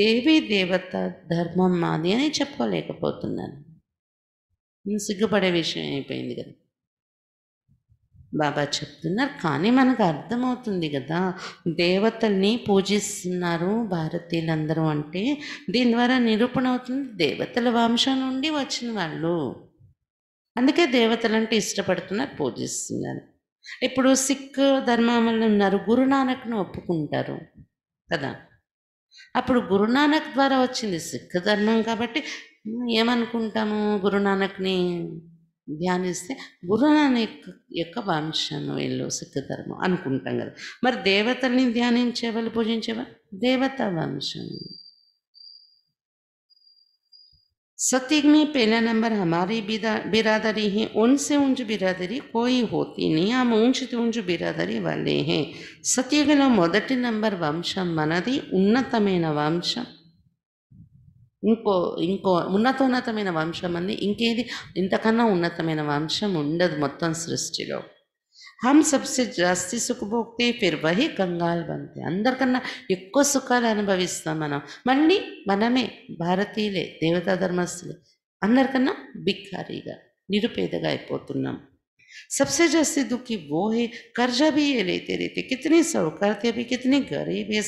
దేవీ దేవత ధర్మం మాది అని చెప్పుకోలేకపోతున్నాను సిగ్గుపడే విషయం అయిపోయింది కదా బాబా చెప్తున్నారు కానీ మనకు అర్థమవుతుంది కదా దేవతల్ని పూజిస్తున్నారు భారతీయులందరూ అంటే దీని ద్వారా నిరూపణ అవుతుంది దేవతల వంశం నుండి వచ్చిన వాళ్ళు అందుకే దేవతలంటే ఇష్టపడుతున్నారు పూజిస్తున్నారు ఇప్పుడు సిక్ ధర్మంలో ఉన్నారు గురునానక్ను ఒప్పుకుంటారు కదా అప్పుడు గురునానక్ ద్వారా వచ్చింది సిక్ ధర్మం కాబట్టి ఏమనుకుంటాము గురునానక్ని ధ్యానిస్తే గురునాని యొక్క వంశను వీళ్ళు సిక్ ధర్మం అనుకుంటాం కదా మరి దేవతల్ని ధ్యానించేవాళ్ళు పూజించేవాళ్ళు దేవత వంశం सतीग में पहला नंबर हमारी बिरादरी है उनसे ऊंच बिरादरी कोई होती नहीं हम ऊंच तो ऊंच बिरादरी वाले हैं सतीगलो మొదటి నంబర్ వంశం మనది ఉన్నతమైన వంశం ఇంకో ఇంకో ఉన్నతోన్నతమైన వంశం అని ఇంకేది ఇంతకన్నా ఉన్నతమైన వంశం ఉండదు మొత్తం సృష్టిలో హమ్ సబ్సే జాస్తి సుఖభోక్తే ఫిర్ వహి కంగాల్ బంతి అందరికన్నా ఎక్కువ సుఖాలు అనుభవిస్తాం మనం మళ్ళీ మనమే భారతీయులే దేవతా ధర్మస్తులే అందరికన్నా బిక్కారీగా నిరుపేదగా అయిపోతున్నాం సబ్సే జాస్తి దుఃఖి ఓహే కర్జాబీ कर्जा भी ये लेते కితని कितने सौकार थे अभी कितने गरीब ये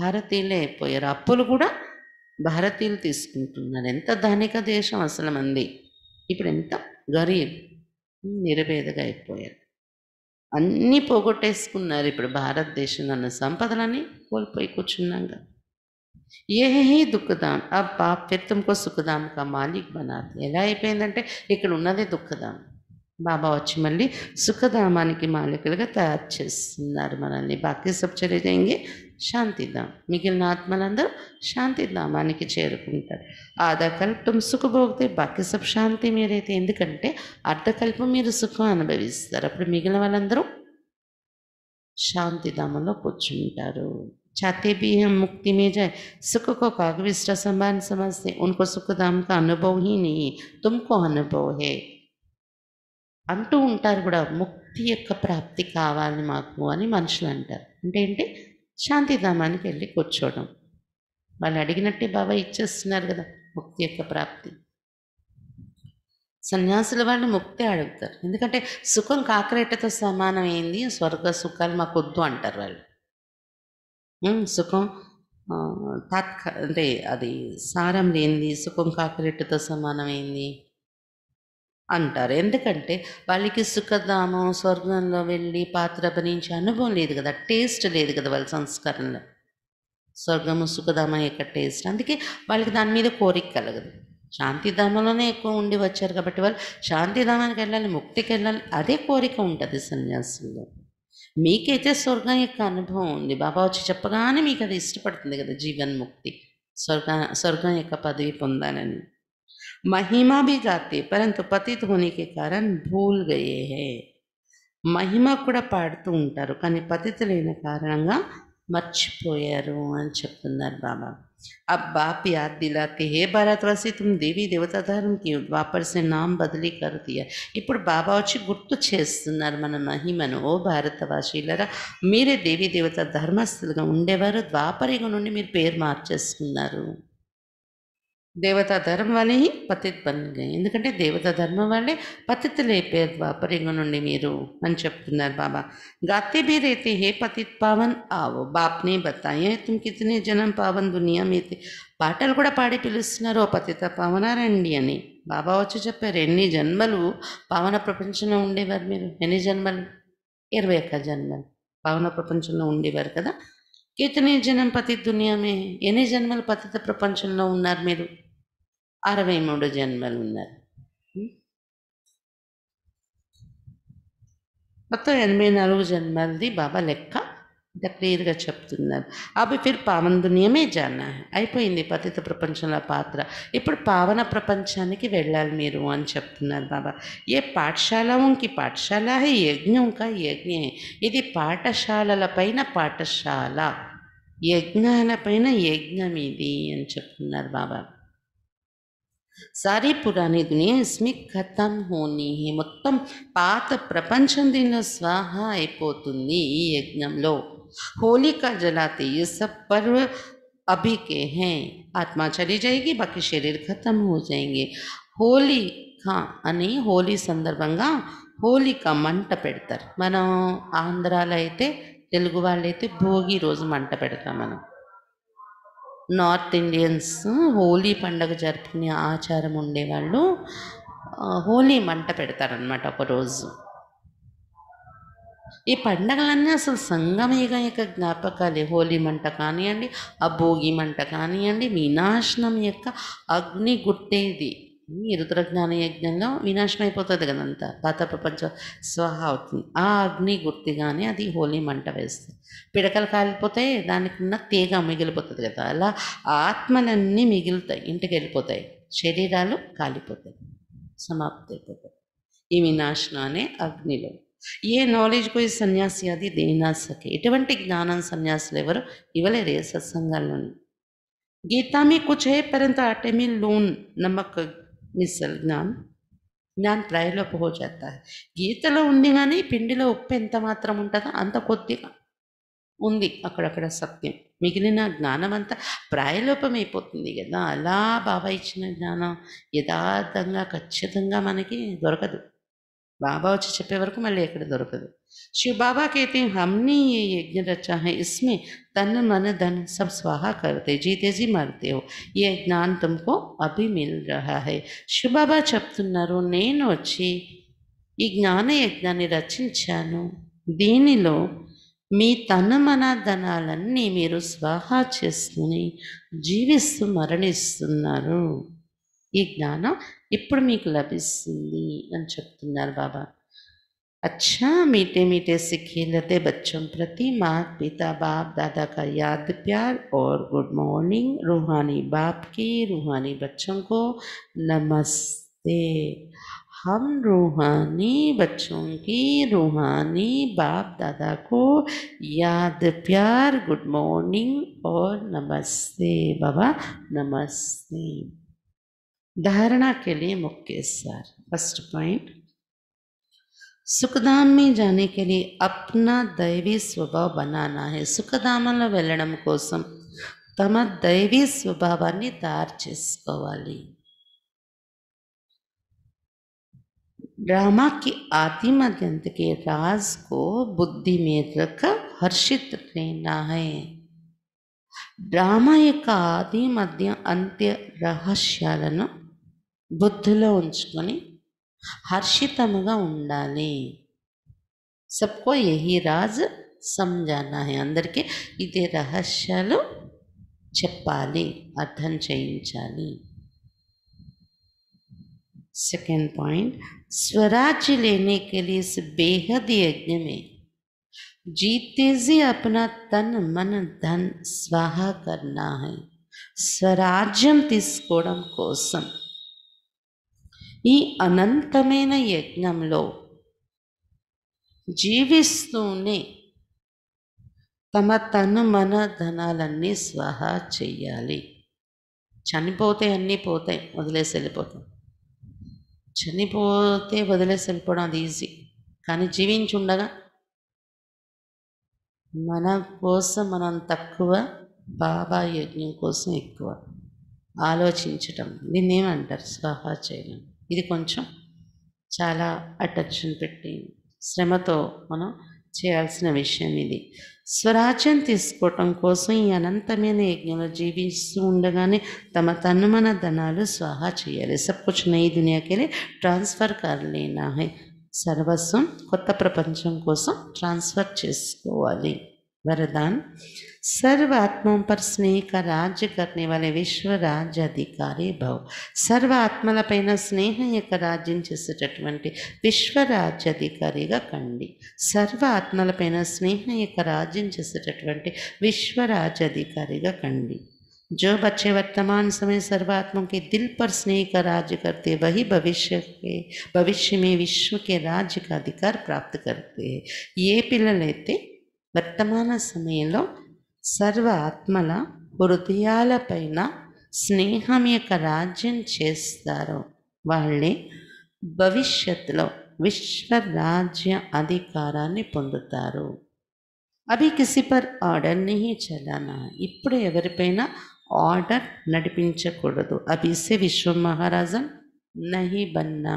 భారతీయులే అయిపోయారు అప్పులు కూడా భారతీయులు తీసుకుంటున్నారు ఎంత ధనిక దేశం అసలు మంది ఇప్పుడు ఎంత గరీబ్ నిరవేదగా అయిపోయారు అన్నీ పోగొట్టేసుకున్నారు ఇప్పుడు భారతదేశం అన్న సంపదలని కోల్పోయి కూర్చున్నాగా ఏహి దుఃఖదాం అబ్బా ఫిర్ తుమ్కో సుఖదాం కా మాలిక్ బనాది ఎలా అయిపోయిందంటే ఇక్కడ ఉన్నదే దుఃఖదాం బాబా వచ్చి మళ్ళీ సుఖధామానికి మాలికలుగా తయారు చేస్తున్నారు మనల్ని బాకీ సబ్ చలే శాంతిధామ్ మిగిలిన ఆత్మలందరూ శాంతిధామానికి చేరుకుంటారు ఆధాకల్పం సుఖభోగితే బాకీ సబ్ శాంతి మీరైతే ఎందుకంటే అర్ధకల్పం మీరు సుఖం అనుభవిస్తారు అప్పుడు మిగిలిన వాళ్ళందరూ శాంతిధామంలో కూర్చుంటారు चाहते ముక్తి हम मुक्ति में जाए సమస్య ఉనుకో సుఖధామక समान తుమ్కో उनको అంటూ ఉంటారు కూడా ముక్తి యొక్క ప్రాప్తి కావాలి మాకు అని మనుషులు అంటారు అంటే ఏంటి శాంతిధామానికి వెళ్ళి కూర్చోవడం వాళ్ళు అడిగినట్టే బాబా ఇచ్చేస్తున్నారు కదా ముక్తి యొక్క ప్రాప్తి సన్యాసుల వాళ్ళు ముక్తే అడుగుతారు ఎందుకంటే సుఖం కాకరేటతో సమానమైంది స్వర్గ సుఖాలు మాకు వద్దు అంటారు వాళ్ళు సుఖం తాత్కా అంటే అది సారం లేనిది సుఖం కాకరేటతో సమానమైంది అంటారు ఎందుకంటే వాళ్ళకి సుఖధామం స్వర్గంలో వెళ్ళి పాత్ర భరించే అనుభవం లేదు కదా టేస్ట్ లేదు కదా వాళ్ళ సంస్కరణలో స్వర్గము సుఖధామం యొక్క టేస్ట్ అందుకే వాళ్ళకి దాని మీద కోరిక కలగదు శాంతిధామంలోనే ఎక్కువ ఉండి వచ్చారు కాబట్టి వాళ్ళు శాంతిధామానికి వెళ్ళాలి ముక్తికి వెళ్ళాలి అదే కోరిక ఉంటుంది సన్యాసుల్లో మీకైతే స్వర్గం యొక్క అనుభవం ఉంది బాబా వచ్చి చెప్పగానే మీకు అది ఇష్టపడుతుంది కదా జీవన్ముక్తి స్వర్గ స్వర్గం యొక్క పదవి పొందాలని महिमा भी गाते परंतु పతిత होने के कारण भूल गए हैं మహిమ కూడా పాడుతూ ఉంటారు కానీ పతితులైన కారణంగా మర్చిపోయారు అని చెప్తున్నారు బాబా అబ్బా प्याद दिलाते हे भारतवासी तुम देवी देवता धर्म की वापर से नाम ఇప్పుడు బాబా వచ్చి గుర్తు చేస్తున్నారు మన మహిమను ఓ భారతవాసీలరా మీరే దేవీ దేవత ధర్మస్థులుగా ఉండేవారు ద్వాపరిగా నుండి మీరు పేరు మార్చేస్తున్నారు దేవతా ధర్మవలే పతిత్ బంధుగా ఎందుకంటే దేవతా ధర్మం వల్లే పతితులే పేరు ద్వాపరింగు నుండి మీరు అని చెప్తున్నారు బాబా गाते హే रहते పావన్ ఆవో బాప్నే आओ తుమ్కితనే జనం పావన్ तुम कितने పాటలు కూడా పాడి పిలుస్తున్నారు ఓ పతిత పావనారండి అని బాబా వచ్చి చెప్పారు ఎన్ని జన్మలు పావన ప్రపంచంలో ఉండేవారు మీరు ఎన్ని జన్మలు ఇరవై ఒక్క జన్మలు పావన ప్రపంచంలో ఉండేవారు కదా కీర్తనీ జనం పతి దునియామే ఎన్ని జన్మలు పతిత ప్రపంచంలో ఉన్నారు మీరు అరవై మూడు జన్మలు ఉన్నారు మొత్తం ఎనభై నాలుగు జన్మలది బాబా లెక్క ఇంత క్లియర్గా చెప్తున్నారు అవి ఫిర్ పావన దునియమే జానా అయిపోయింది పతిత ప్రపంచంలో పాత్ర ఇప్పుడు పావన ప్రపంచానికి వెళ్ళాలి మీరు అని చెప్తున్నారు బాబా ఏ పాఠశాలకి పాఠశాల యజ్ఞం కా యజ్ఞే ఇది పాఠశాలల పైన పాఠశాల యజ్ఞాలపైన యజ్ఞం ఇది అని చెప్తున్నారు బాబా सारी पुरानी दुनिया इसमें खत्म होनी है मतलब पात प्रपंच दिन स्वाहा अतनी यज्ञ होली का जलाते ये सब पर्व अभी के हैं आत्मा चली जाएगी बाकी शरीर खत्म हो जाएंगे होली खा अने होली संदर्भंगा होली का मंट पेड़ मन आंध्र तेलवा वाले भोगी रोज मंट पेड़ मन నార్త్ ఇండియన్స్ హోలీ పండగ జరుపుకునే ఆచారం ఉండేవాళ్ళు హోలీ మంట పెడతారనమాట ఒకరోజు ఈ పండగలన్నీ అసలు సంగమేగ యొక్క జ్ఞాపకాలే హోలీ మంట కానివ్వండి ఆ భోగి మంట కానివ్వండి వినాశనం యొక్క అగ్ని గుట్టేది ఈ రుద్రజ్ఞాన యజ్ఞంలో వినాశం అయిపోతుంది కదంతా పాత ప్రపంచం స్వహ అవుతుంది ఆ అగ్ని గుర్తిగానే అది హోలీ మంట వేస్తుంది పిడకలు కాలిపోతాయి దానికి ఉన్న తీగ మిగిలిపోతుంది కదా అలా ఆత్మలన్నీ మిగులుతాయి ఇంటికి వెళ్ళిపోతాయి శరీరాలు కాలిపోతాయి సమాప్తి అయిపోతాయి ఈ వినాశనాన్ని అగ్నిలో ఏ నాలెడ్జ్ పోయి సన్యాసి అది దేనాసకి ఎటువంటి జ్ఞానం సన్యాసులు ఎవరు ఇవ్వలేరు ఏ సత్సంగాల్లోనూ గీతా మీ కుచే పరంత పరంతు లోన్ లూన్ నమ్మక మిస్సల్ జ్ఞాన్ జ్ఞాన్ ప్రాయలోపు హో చేస్తా గీతలో ఉంది కానీ పిండిలో ఉప్పు ఎంత మాత్రం ఉంటుందో అంత కొద్దిగా ఉంది అక్కడక్కడ సత్యం మిగిలిన జ్ఞానం అంతా ప్రాయలోపమైపోతుంది కదా అలా బాబా ఇచ్చిన జ్ఞానం యథార్థంగా ఖచ్చితంగా మనకి దొరకదు బాబా వచ్చి చెప్పే వరకు మళ్ళీ ఎక్కడ దొరకదు శివ बाबा कहते हैं हमने ये यज्ञ रचा సబ్ స్వాహా तन मन धन सब स्वाहा करते जीते जी मरते हो ये చెప్తున్నారు నేను వచ్చి ఈ జ్ఞాన యజ్ఞాన్ని రచించాను దీనిలో మీ తన మన ధనాలన్నీ మీరు స్వాహా చేసుకుని జీవిస్తూ మరణిస్తున్నారు ज्ञान इपड़ी ఇప్పుడు మీకు अच्छा मीठे मीठे सीखे लते बच्चों प्रति माँ पिता बाप दादा का याद प्यार और गुड मॉर्निंग रूहानी बाप की रूहानी बच्चों को नमस्ते हम रूहानी बच्चों की रूहानी बाप दादा को याद प्यार गुड मॉर्निंग और नमस्ते बाबा नमस्ते धारणा के लिए मुख्य सार फर्स्ट पॉइंट सुखधाम में जाने के लिए अपना दैवी स्वभाव बनाना है सुखधाम वेलम कोसम तम दैवी स्वभा తయారు చేసుకోవాలి ड्रामा की आदि मध्यंत के राज को बुद्धि में रख हर्षित रहना है డ్రామా యొక్క आदि मध्य अंत्य रहस्य బుద్ధిలో ఉంచుకొని हर्षित ఉండాలి సబ్కో యహి రాజ్ अंदर హే అందరికీ ఇదే రహస్యాలు చెప్పాలి అర్థం चाली सेकेंड पॉइंट स्वराज्य लेने के लिए इस बेहद यज्ञ में जीते से अपना तन मन धन स्वाहा करना है स्वराज्यम तीसम कोसम ఈ అనంతమైన యజ్ఞంలో జీవిస్తూనే తమ తను మన ధనాలన్నీ స్వహా చెయ్యాలి చనిపోతే అన్నీ పోతాయి వదిలేసి వెళ్ళిపోతాం చనిపోతే వదిలేసి వెళ్ళిపోవడం అది ఈజీ కానీ జీవించుండగా మన కోసం మనం తక్కువ బాబా యజ్ఞం కోసం ఎక్కువ ఆలోచించటం దీన్ని ఏమంటారు స్వహా చేయడం ఇది కొంచెం చాలా అటెన్షన్ పెట్టి శ్రమతో మనం చేయాల్సిన విషయం ఇది స్వరాజ్యం తీసుకోవటం కోసం ఈ అనంతమైన యజ్ఞంలో జీవిస్తూ ఉండగానే తమ మన ధనాలు స్వాహా చేయాలి सब ఈ దునియాకెళ్ళి ట్రాన్స్ఫర్ के लिए సర్వస్వం కొత్త ప్రపంచం కోసం ట్రాన్స్ఫర్ చేసుకోవాలి वरदान सर्व आत्माओं पर स्नेह का राज्य करने वाले विश्व राज्य अधिकारी भव सर्व आत्मल पैन स्नेह राज्य विश्व राज्य अधिकारी कंडी सर्व आत्मल पैन स्नेह राज्य विश्व राज्य अधिकारी कंडी जो बच्चे वर्तमान समय सर्वात्मों के दिल पर स्नेह का राज्य करते वही भविष्य के भविष्य में विश्व के राज्य का अधिकार प्राप्त करते हैं ये पिल लेते వర్తమాన సమయంలో సర్వ ఆత్మల హృదయాలపైన స్నేహం యొక్క రాజ్యం చేస్తారు వాళ్ళే భవిష్యత్తులో విశ్వరాజ్య అధికారాన్ని పొందుతారు అవి కిసిపర్ ఆర్డర్ నిహి చలానా ఇప్పుడు ఎవరిపైన ఆర్డర్ నడిపించకూడదు అభిసే విశ్వ మహారాజన్ నహి బన్నా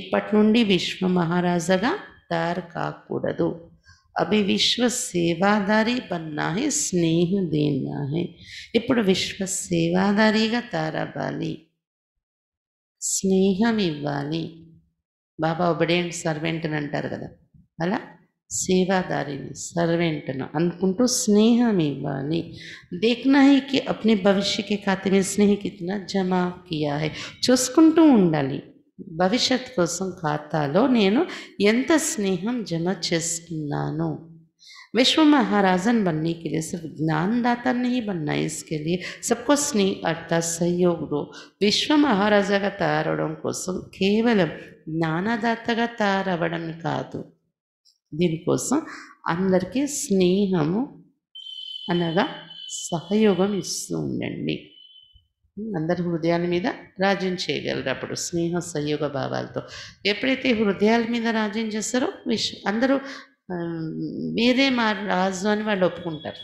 ఇప్పటి నుండి విశ్వ మహారాజాగా తయారు కాకూడదు अभी विश्व सेवादारी बनना है स्नेह देना है इप्ड विश्व सेवादारी तारावाली स्नेहमाली बाबा उबड़े सर्वेटन अटार कदा अला सेवादारी सर्वेटन अंदकू स्नेहमाली देखना है कि अपने भविष्य के खाते में स्नेह कितना जमा किया है चूसकटू उ భవిష్యత్ కోసం ఖాతాలో నేను ఎంత స్నేహం జమ చేస్తున్నాను విశ్వమహారాజన్ బన్నీ बनने के लिए सिर्फ ज्ञानदाता नहीं సహయోగుడు है విశ్వ మహారాజాగా తయారవడం కోసం కేవలం జ్ఞానదాతగా తయారవ్వడం కాదు దీనికోసం అందరికీ స్నేహము అనగా సహయోగం ఇస్తూ ఉండండి అందరి హృదయాల మీద రాజ్యం చేయగలరు అప్పుడు స్నేహ సహయోగ భావాలతో ఎప్పుడైతే హృదయాల మీద రాజ్యం చేస్తారో విశ్వ అందరూ మీరే మా రాజు అని వాళ్ళు ఒప్పుకుంటారు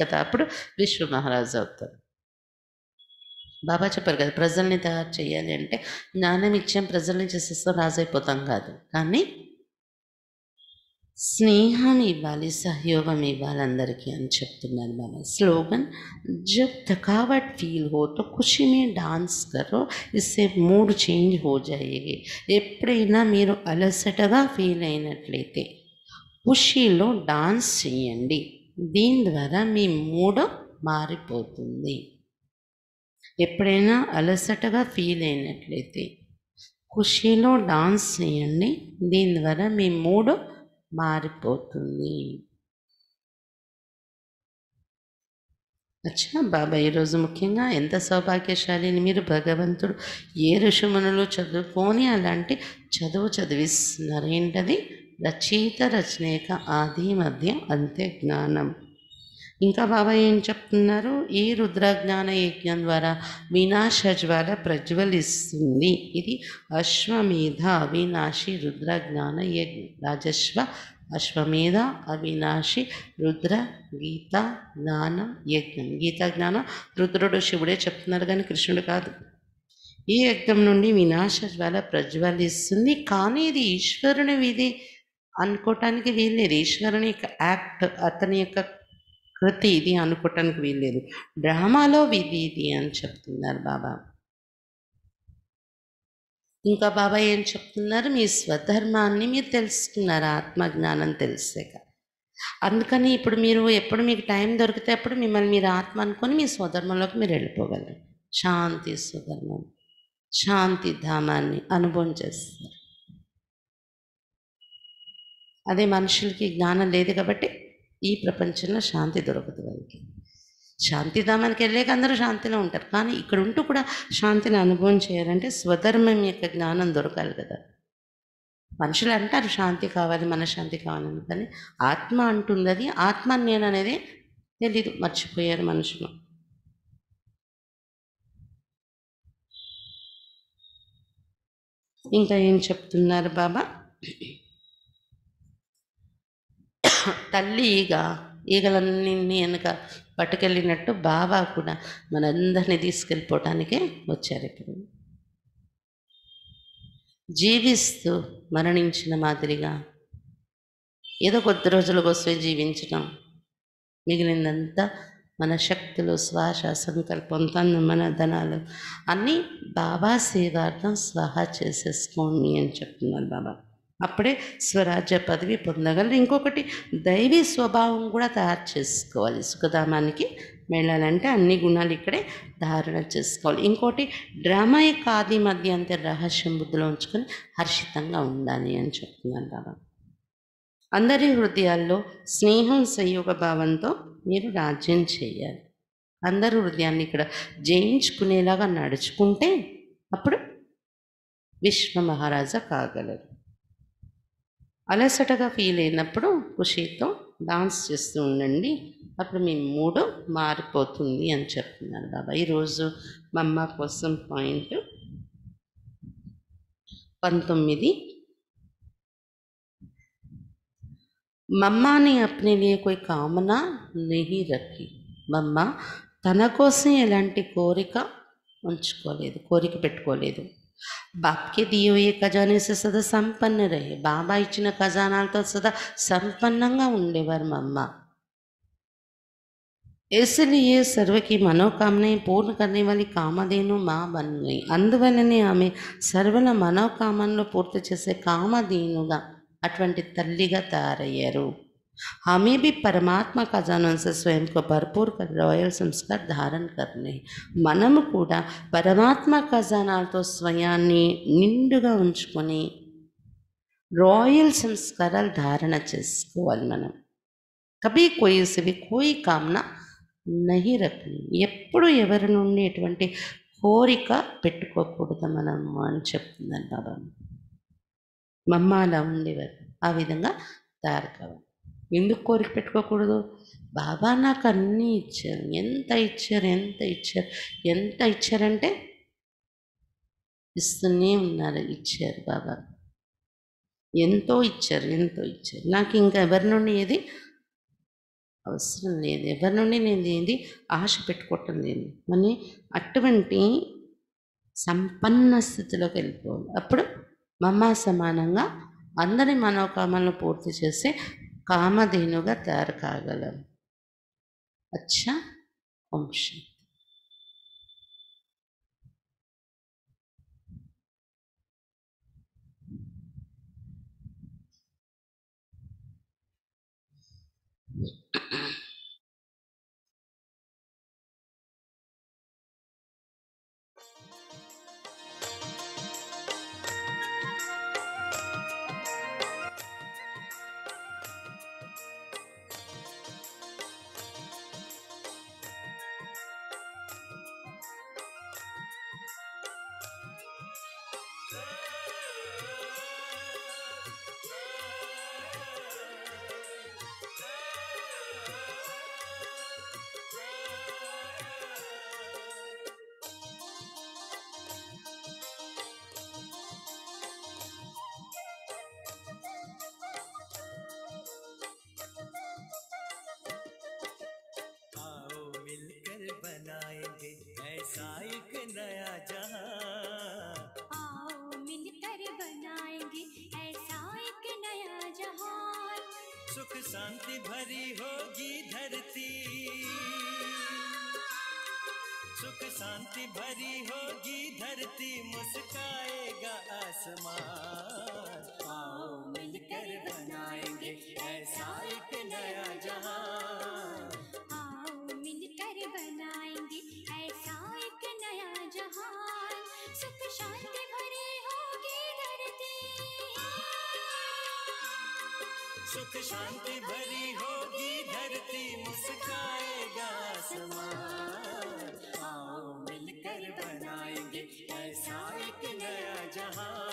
కదా అప్పుడు విశ్వ మహారాజు అవుతారు బాబా చెప్పారు కదా ప్రజల్ని తయారు చేయాలి అంటే జ్ఞానం ఇచ్చాం ప్రజల్ని చేసేస్తాం రాజు అయిపోతాం కాదు కానీ స్నేహం ఇవ్వాలి సహయోగం ఇవ్వాలి అందరికీ అని చెప్తున్నారు బాబా స్లోగన్ జబ్ థకావట్ ఫీల్ హోతో तो డాన్స్ కరో डांस करो మూడ్ చేంజ్ హో जाएगी ఎప్పుడైనా మీరు అలసటగా ఫీల్ అయినట్లయితే ఖుషీలో డాన్స్ చేయండి దీని ద్వారా మీ మూడ్ మారిపోతుంది ఎప్పుడైనా అలసటగా ఫీల్ అయినట్లయితే ఖుషీలో డాన్స్ చేయండి దీని ద్వారా మీ మూడ్ మారిపోతుంది అచ్చా బాబా ఈరోజు ముఖ్యంగా ఎంత అని మీరు భగవంతుడు ఏ ఋషిమునులు చదువుకొని అలాంటి చదువు చదివిస్తున్నారు ఏంటది రచయిత రచనేక ఆది మధ్య అంతే జ్ఞానం ఇంకా బాబా ఏం చెప్తున్నారు ఈ రుద్రజ్ఞాన యజ్ఞం ద్వారా వినాశ జ్వాల ప్రజ్వలిస్తుంది ఇది అశ్వమేధ అవినాశి రుద్రజ్ఞాన యజ్ఞం రాజస్వ అశ్వమేధ అవినాశి రుద్ర గీత జ్ఞానం యజ్ఞం గీతా జ్ఞానం రుద్రుడు శివుడే చెప్తున్నారు కానీ కృష్ణుడు కాదు ఈ యజ్ఞం నుండి వినాశ జ్వాల ప్రజ్వలిస్తుంది కానీ ఇది ఈశ్వరుని విధి అనుకోవటానికి వీల్లేదు ఈశ్వరుని యొక్క యాక్ట్ అతని యొక్క కృతి ఇది అనుకోవటానికి వీల్లేదు డ్రామాలో విధి ఇది అని చెప్తున్నారు బాబా ఇంకా బాబా ఏం చెప్తున్నారు మీ స్వధర్మాన్ని మీరు తెలుసుకున్నారు ఆత్మజ్ఞానం తెలిసాక అందుకని ఇప్పుడు మీరు ఎప్పుడు మీకు టైం దొరికితే అప్పుడు మిమ్మల్ని మీరు ఆత్మ అనుకొని మీ స్వధర్మంలోకి మీరు వెళ్ళిపోగలరు శాంతి స్వధర్మం శాంతి ధామాన్ని అనుభవం చేస్తారు అదే మనుషులకి జ్ఞానం లేదు కాబట్టి ఈ ప్రపంచంలో శాంతి దొరకదు వారికి శాంతిధామానికి వెళ్ళాక అందరూ శాంతిలో ఉంటారు కానీ ఇక్కడ ఉంటూ కూడా శాంతిని అనుభవం చేయాలంటే స్వధర్మం యొక్క జ్ఞానం దొరకాలి కదా మనుషులు అంటారు శాంతి కావాలి మనశ్శాంతి కావాలని కానీ ఆత్మ అంటుంది ఆత్మ నేను అనేది తెలీదు మర్చిపోయారు మనుషులు ఇంకా ఏం చెప్తున్నారు బాబా తల్లి ఈగ ఈగలన్నీ వెనుక పట్టుకెళ్ళినట్టు బాబా కూడా మనందరినీ తీసుకెళ్ళిపోవటానికే వచ్చారు ఇప్పుడు జీవిస్తూ మరణించిన మాదిరిగా ఏదో కొద్ది రోజుల కోసమే జీవించడం మిగిలిందంతా మన శక్తులు శ్వాస సంకల్పం తన మన ధనాలు అన్నీ బాబా సేవార్థం స్వాహ చేసేసుకోండి అని చెప్తున్నారు బాబా అప్పుడే స్వరాజ్య పదవి పొందగలరు ఇంకొకటి దైవీ స్వభావం కూడా తయారు చేసుకోవాలి సుఖధామానికి వెళ్ళాలంటే అన్ని గుణాలు ఇక్కడే ధారణ చేసుకోవాలి ఇంకోటి డ్రామాయ కాది మధ్య అంతే రహస్యం బుద్ధిలో ఉంచుకొని హర్షితంగా ఉండాలి అని చెప్తున్నాను బాబా అందరి హృదయాల్లో స్నేహం సహయోగ భావంతో మీరు రాజ్యం చేయాలి అందరి హృదయాన్ని ఇక్కడ జయించుకునేలాగా నడుచుకుంటే అప్పుడు విశ్వ మహారాజా కాగలరు అలసటగా ఫీల్ అయినప్పుడు ఖుషీతో డాన్స్ చేస్తూ ఉండండి అప్పుడు మీ మూడు మారిపోతుంది అని చెప్తున్నారు బాబా ఈరోజు మా అమ్మ కోసం పాయింట్ పంతొమ్మిది మమ్మాని అప్నే अपने కోయి కామనా నెహి రక్కి మమ్మ తన కోసం ఎలాంటి కోరిక ఉంచుకోలేదు కోరిక పెట్టుకోలేదు బాప్కి దియోయే ఖజానేసి సదా సంపన్న రే బాబా ఇచ్చిన ఖజానాలతో సదా సంపన్నంగా ఉండేవారు మా అమ్మ इसलिए సర్వకి మనోకామనే పూర్ణ पूर्ण करने वाली कामधेनु అందువలనే ఆమె సర్వల మనోకామనలు పూర్తి చేసే కామధేనుగా అటువంటి తల్లిగా తయారయ్యారు हमें भी परमात्मा का जन अंश स्वयं को भरपूर कर रॉयल संस्कार धारण करने మనము కూడా పరమాత్మ ఖజానాలతో స్వయాన్ని నిండుగా ఉంచుకొని రాయల్ సంస్కారాలు ధారణ చేసుకోవాలి మనం కభీ కోయి సివి కోయి కామన నహి రఖని ఎప్పుడు ఎవరి నుండి ఎటువంటి కోరిక పెట్టుకోకూడదు మనము అని చెప్తుందని బాబా మమ్మ అలా ఉండేవారు ఆ విధంగా తయారు కావాలి ఎందుకు కోరిక పెట్టుకోకూడదు బాబా నాకు అన్నీ ఇచ్చారు ఎంత ఇచ్చారు ఎంత ఇచ్చారు ఎంత ఇచ్చారంటే ఇస్తూనే ఉన్నారు ఇచ్చారు బాబా ఎంతో ఇచ్చారు ఎంతో ఇచ్చారు నాకు ఇంకా ఎవరి నుండి ఏది అవసరం లేదు ఎవరి నుండి నేను ఏది ఆశ పెట్టుకోవటం లేదు మనీ అటువంటి సంపన్న స్థితిలోకి వెళ్ళిపోవాలి అప్పుడు మమ్మ సమానంగా అందరి మనోకామలను పూర్తి చేసి కామధేనుగా తయారు కాగలం అచ్చా వంశం Thank you. सुख शांति भरी होगी धरती सुख शांति भरी होगी धरती मुस्काएगा आसमान सुख शांति भरी होगी धरती मुस्काएगा समाज आओ मिलकर बनाएंगे ऐसा एक नया जहां